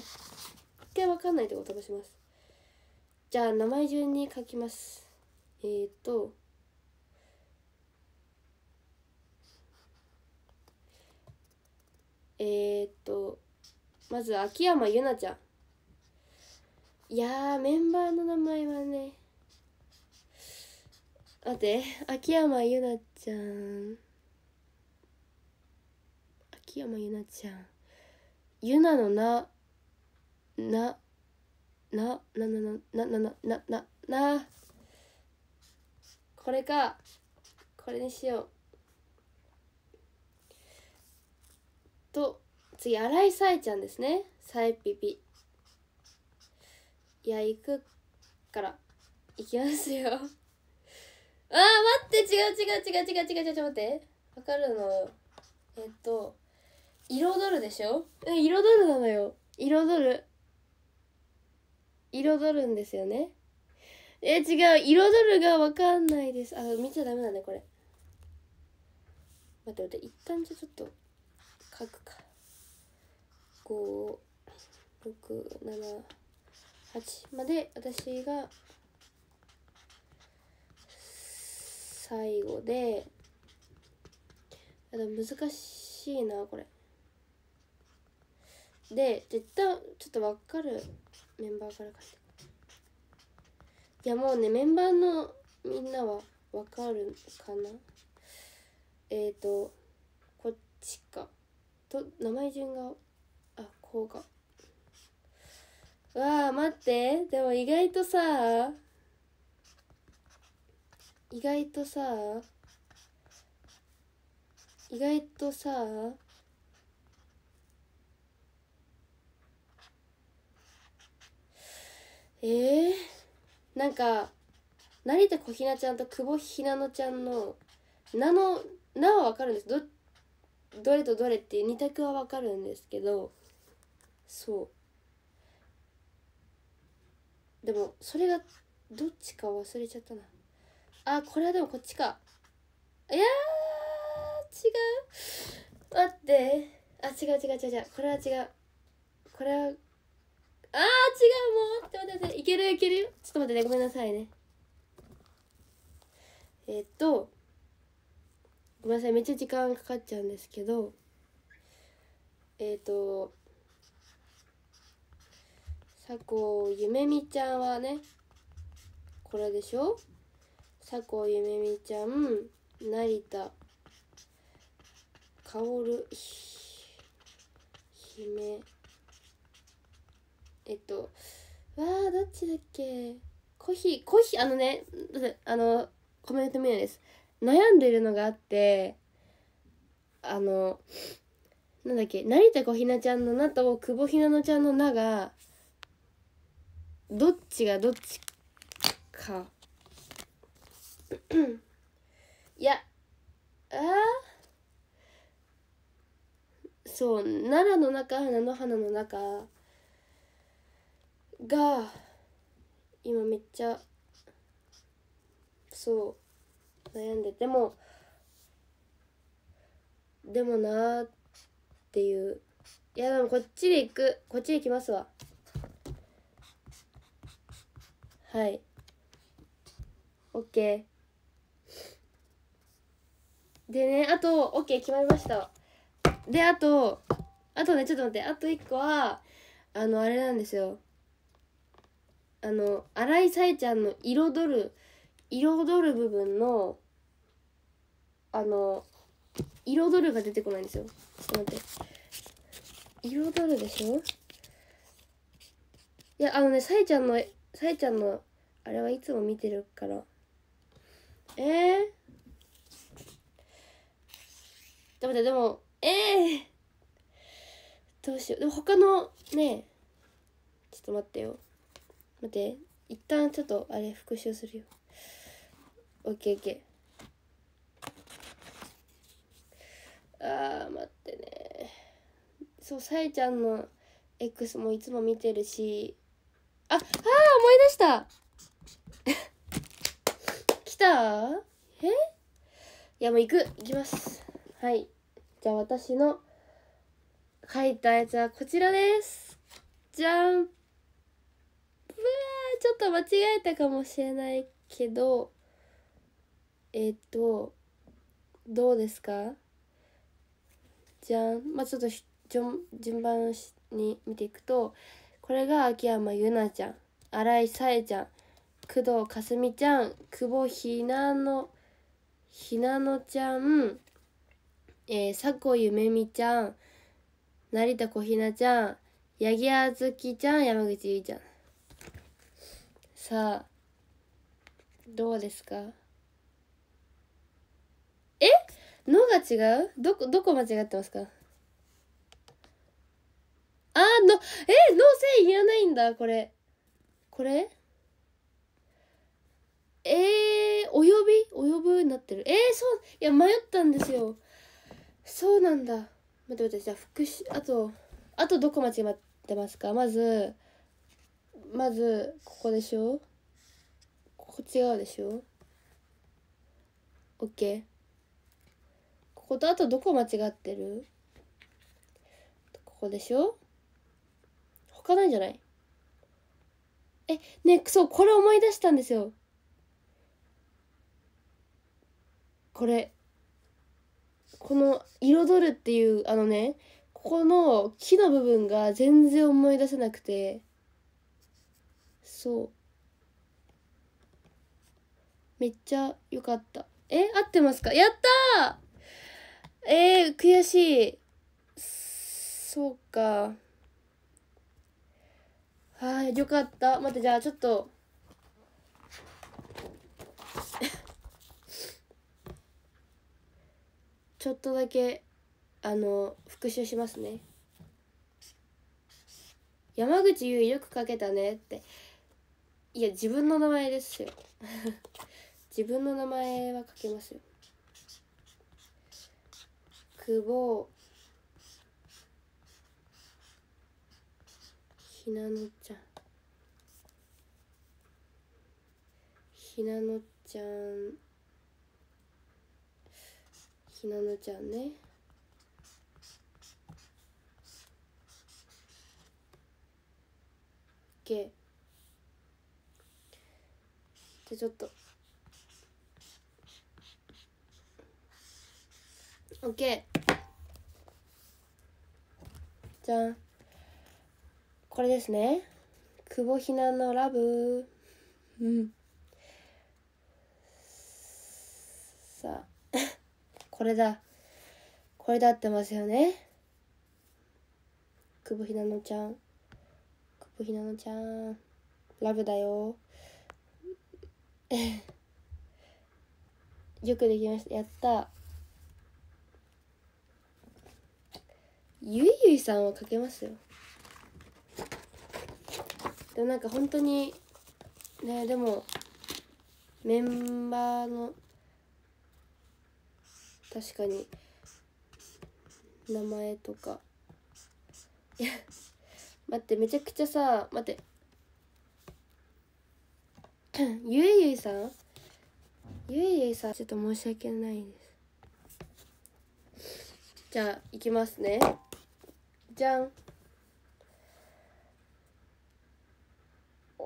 一回分かんないとこ飛ばしますじゃあ名前順に書きますえっ、とえっ、とまず秋山ゆなちゃんいやメンバーの名前はね待って秋山ゆなちゃん秋山ゆなちゃんゆなのななななななななななななこれかこれにしようと次新井さえちゃんですねさえぴぴいや行くから行きますよ あー待って違う違う違う違う違う違う待ってわかるのえっと彩るでしょえ彩るなのよ彩る彩るんですよねえ違う彩るがわかんないですあ見ちゃダメだねこれ待って待って一旦じゃちょっと書くか567 8まで私が最後でで難しいなこれで絶対ちょっと分かるメンバーから書いていやもうねメンバーのみんなは分かるかなえっ、ー、とこっちかと名前順があこうかわあ待ってでも意外とさ意外とさ意外とさえー、なんか成田小ひなちゃんと久保ひなのちゃんの名の名は分かるんですどどれとどれっていう2択は分かるんですけどそうでもそれがどっちか忘れちゃったなあこれはでもこっちかいや違う待ってあ違う違う違う違うこれは違うこれはあー違うもうって待って待っていけるいけるちょっと待ってねごめんなさいねえー、っとごめんなさいめっちゃ時間かかっちゃうんですけどえっ、と佐こゆめみちゃんはねこれでしょ佐藤ゆめみちゃん成田かおる姫えっとわあどっちだっけコヒーコヒーあのねあのコメント見ないです悩んでるのがあってあのなんだっけ成田小ひなちゃんの「な」と久保ひなのちゃんの「な」がどっちがどっちか いやあそう奈良の中菜の花の中が今めっちゃそう悩んででもでもなーっていういやでもこっちで行くこっちで行きますわはい OK でねあと OK 決まりましたであとあとねちょっと待ってあと1個はあのあれなんですよあの新井沙絵ちゃんの彩る彩る部分のあの彩るが出てこないんですよちょっと待って彩るでしょいやあのねさえちゃんのさえちゃんのあれはいつも見てるからえー、でもでもええー、どうしようでも他のねちょっと待ってよ待って一旦ちょっとあれ復習するよ OKOK あー待ってねそうさえちゃんの X もいつも見てるしあ、あ思い出した 来たえいや、もう行く。行きます。はい。じゃあ私の書いたやつはこちらです。じゃん。うわちょっと間違えたかもしれないけど、えっ、と、どうですかじゃん。まあ、ちょっと順番に見ていくと、これが秋山優奈ちゃん新井紗えちゃん工藤かすみちゃん久保ひなのひなのちゃん、えー、佐古ゆめみちゃん成田小ひなちゃん八木あずきちゃん山口ゆいちゃんさあどうですかえのが違うどこどこ間違ってますかあーの、え、のせいいらないんだ、これ。これえー、お呼びお呼ぶになってる。えー、そう、いや、迷ったんですよ。そうなんだ。待って待って、じゃあ、復あと、あとどこ間違ってますかまず、まず、ここでしょここ違うでしょ ?OK。こことあとどこ間違ってるここでしょ他ないんじゃないえ、ね、そう、これ思い出したんですよ。これ。この、彩るっていう、あのね、ここの木の部分が全然思い出せなくて。そう。めっちゃ良かった。え、合ってますかやったーえー、悔しい。そうか。あよかった待ってじゃあちょっと ちょっとだけあの復習しますね山口優よく書けたねっていや自分の名前ですよ 自分の名前は書けますよ久保ひなのちゃんひなのちゃんひなのちゃんねけじゃちょっと OK じゃんこれですね久保ひなのラブうんさあ これだこれだってますよね久保ひなのちゃん久保ひなのちゃんラブだよ よくできましたやったゆいゆいさんをかけますよでもなんか本当にねでもメンバーの確かに名前とかいや待ってめちゃくちゃさ待ってゆいゆいさんゆいゆいさんちょっと申し訳ないですじゃあいきますねじゃん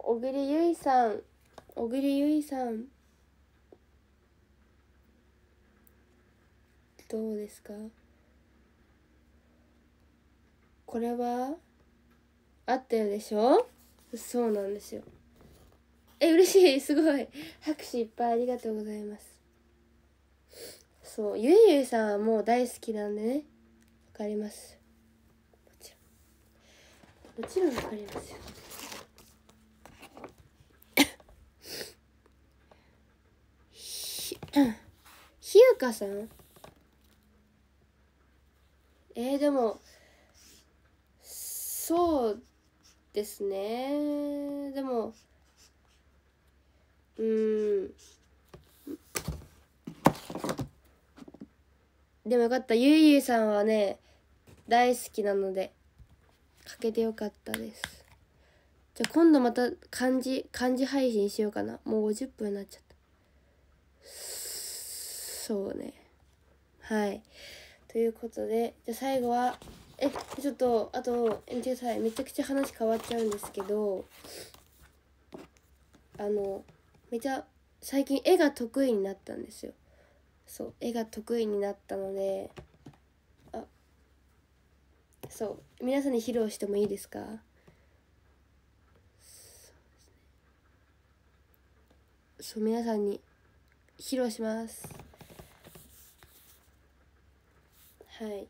小栗ゆいさん小栗ゆいさんどうですかこれはあったるでしょそうなんですよえ嬉しいすごい拍手いっぱいありがとうございますそうゆいゆいさんはもう大好きなんでねわかりますもちろんもちろんわかりますよひゆかさんえー、でもそうですねでもうんでもよかったゆいゆいさんはね大好きなので書けてよかったですじゃあ今度また漢字漢字配信しようかなもう50分になっちゃったそうねはいということでじゃあ最後はえちょっとあと見てくださいめちゃくちゃ話変わっちゃうんですけどあのめちゃ最近絵が得意になったんですよそう絵が得意になったのであそう皆さんに披露してもいいですかそう、皆さんに披露しますはい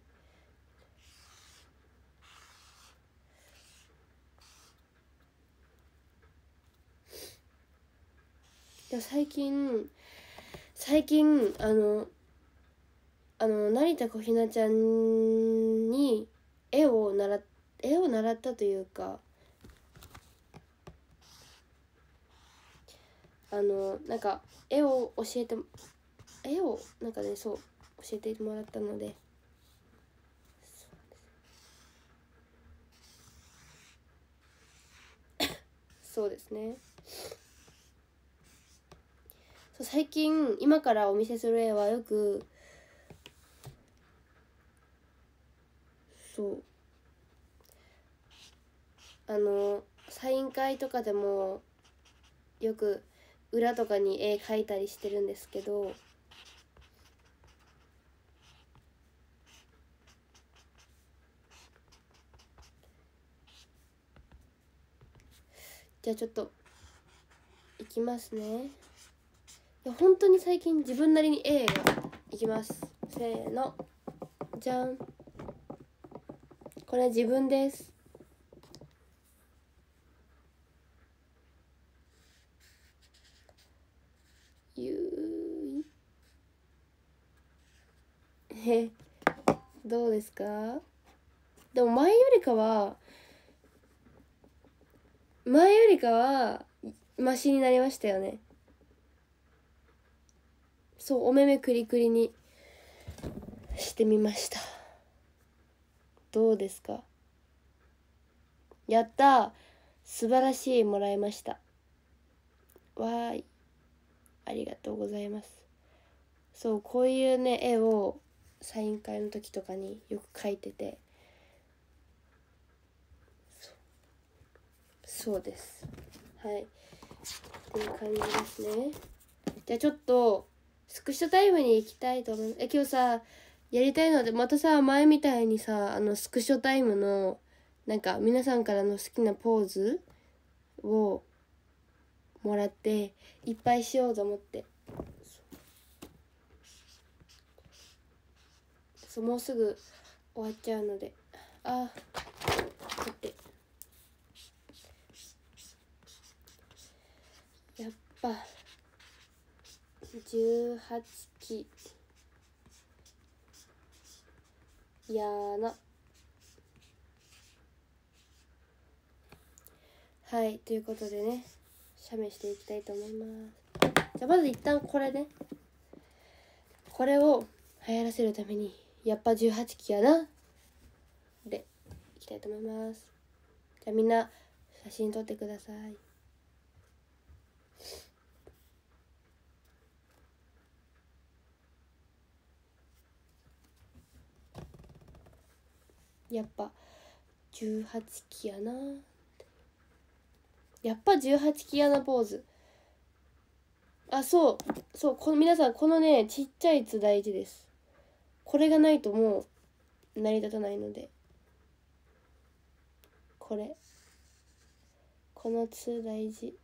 最近最近あのあの成田小日向ちゃんに絵を習絵を習ったというかあのなんか絵を教えて絵をなんかねそう教えてもらったので。そうですねそう最近今からお見せする絵はよくそうあのサイン会とかでもよく裏とかに絵描いたりしてるんですけどじゃあちょっといきますねいや本当に最近自分なりに A がいきますせーのじゃんこれ自分ですゆいどうですかでも前よりかは前よりかはマシになりましたよねそうお目目クリクリにしてみましたどうですかやった素晴らしいもらいましたわーいありがとうございますそうこういうね絵をサイン会の時とかによく描いててそうですはいっていう感じですねじゃあちょっとスクショタイムに行きたいと思いますえ今日さやりたいのでまたさ前みたいにさあのスクショタイムのなんか皆さんからの好きなポーズをもらっていっぱいしようと思ってそうもうすぐ終わっちゃうのであ待ってぱ18期やなはいということでね写メしていきたいと思いますじゃあまず一旦これねこれを流行らせるためにやっぱ18期やなでいきたいと思いますじゃあみんな写真撮ってくださいやっぱ18期やなやっぱ18期やなポーズあそうそうこの皆さんこのねちっちゃい「図大事ですこれがないともう成り立たないのでこれこの「図大事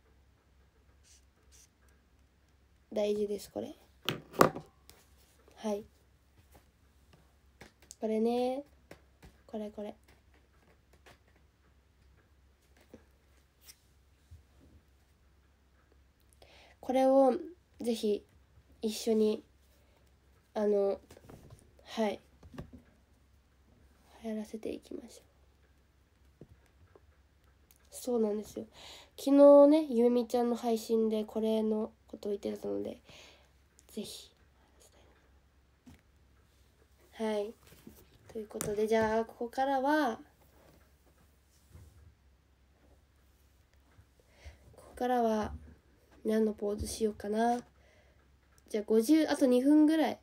大事ですこれはいこれねこれこれこれをぜひ一緒にあのはい流行らせていきましょうそうなんですよ昨日ねゆみちゃんの配信でこれのことを言ってたのでぜひはいということでじゃあここからはここからは何のポーズしようかなじゃあ50あと2分ぐらい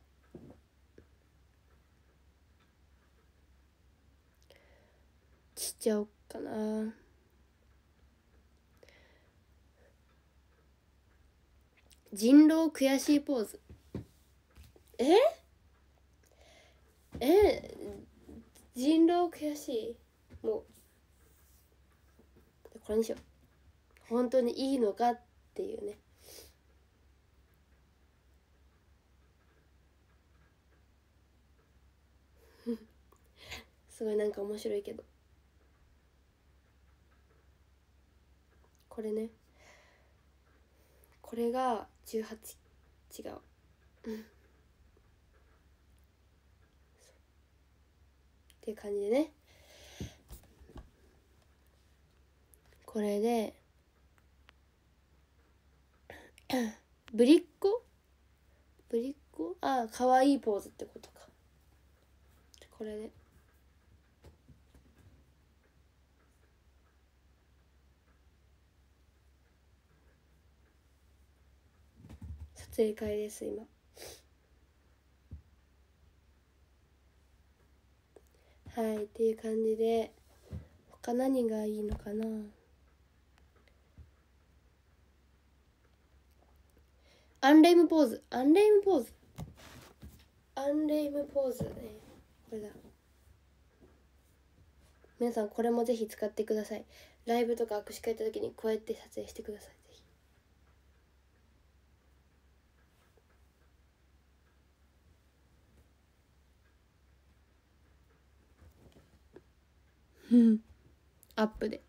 しちゃおうかな人狼悔しいポーズえっえ人狼悔しいもうこれにしよう本当にいいのかっていうねすごいなんか面白いけどこれねこれが18違うっていう感じでねこれでぶりっ子ぶりっ子ああかわいいポーズってことかこれで。撮影会です今。はいっていう感じで他何がいいのかなアンレイムポーズアンレイムポーズアンレイムポーズねこれだ皆さんこれもぜひ使ってくださいライブとか握手会行った時にこうやって撮影してくださいうんアップで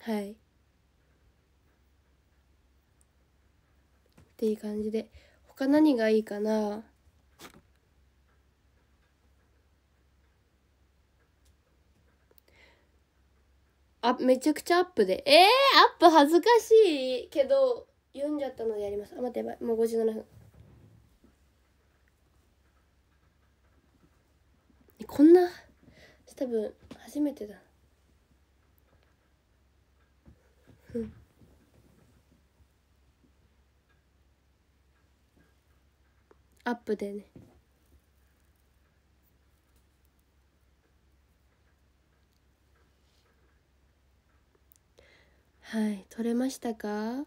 はいっていう感じで他何がいいかなあめちゃくちゃアップでえー、アップ恥ずかしいけど読んじゃったのでやりますあ待ってやばいもう57分こんな多分初めてだうんアップでねはい取れましたか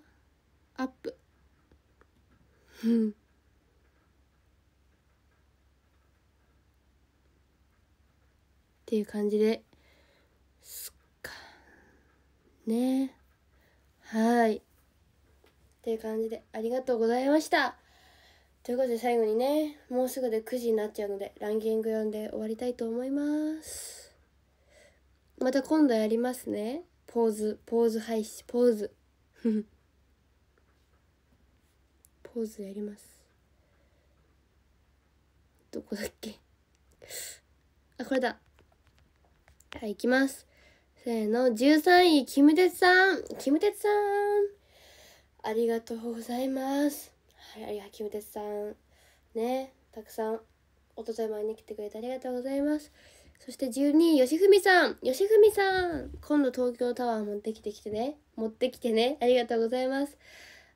アップっていう感じですかねはいっていう感じでありがとうございましたということで最後にねもうすぐで9時になっちゃうのでランキング読んで終わりたいと思いますまた今度やりますねポーズポーズ配信ポーズポーズやりますどこだっけ あこれだはいいきますせーの13位キムテツさんキムテツさんありがとうございますはいあキムテツさんねたくさんおととい前に来てくれてありがとうございますそして12位、よしふみさん。よしふみさん。今度東京タワー持ってきてきてね。持ってきてね。ありがとうございます。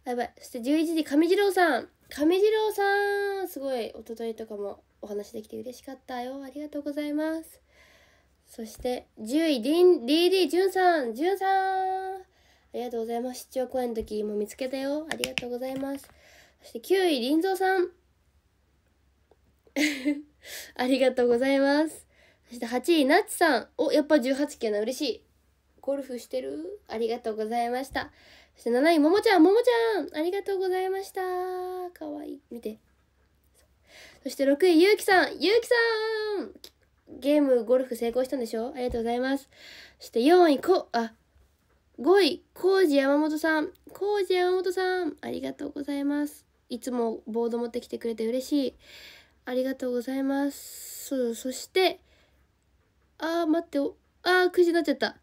やばい。そして11時、上次郎さん。上次郎さん。すごい、おとといとかもお話できて嬉しかったよ。ありがとうございます。そして、10位、DD じんさん。じゅんさん。ありがとうございます。出張公演の時も見つけたよ。ありがとうございます。そして9位、林蔵さん。ありがとうございます。そして8位、なッちさん。お、やっぱ18件な、嬉しい。ゴルフしてるありがとうございました。そして7位、ももちゃん、ももちゃんありがとうございました。かわいい。見て。そして6位、ゆうきさんゆうきさんゲーム、ゴルフ成功したんでしょありがとうございます。そして4位、こ、あ、5位、コージ山本さん。コージ山本さん、ありがとうございます。いつもボード持ってきてくれて嬉しい。ありがとうございます。そして、あー、待って、あー、9時になっちゃった。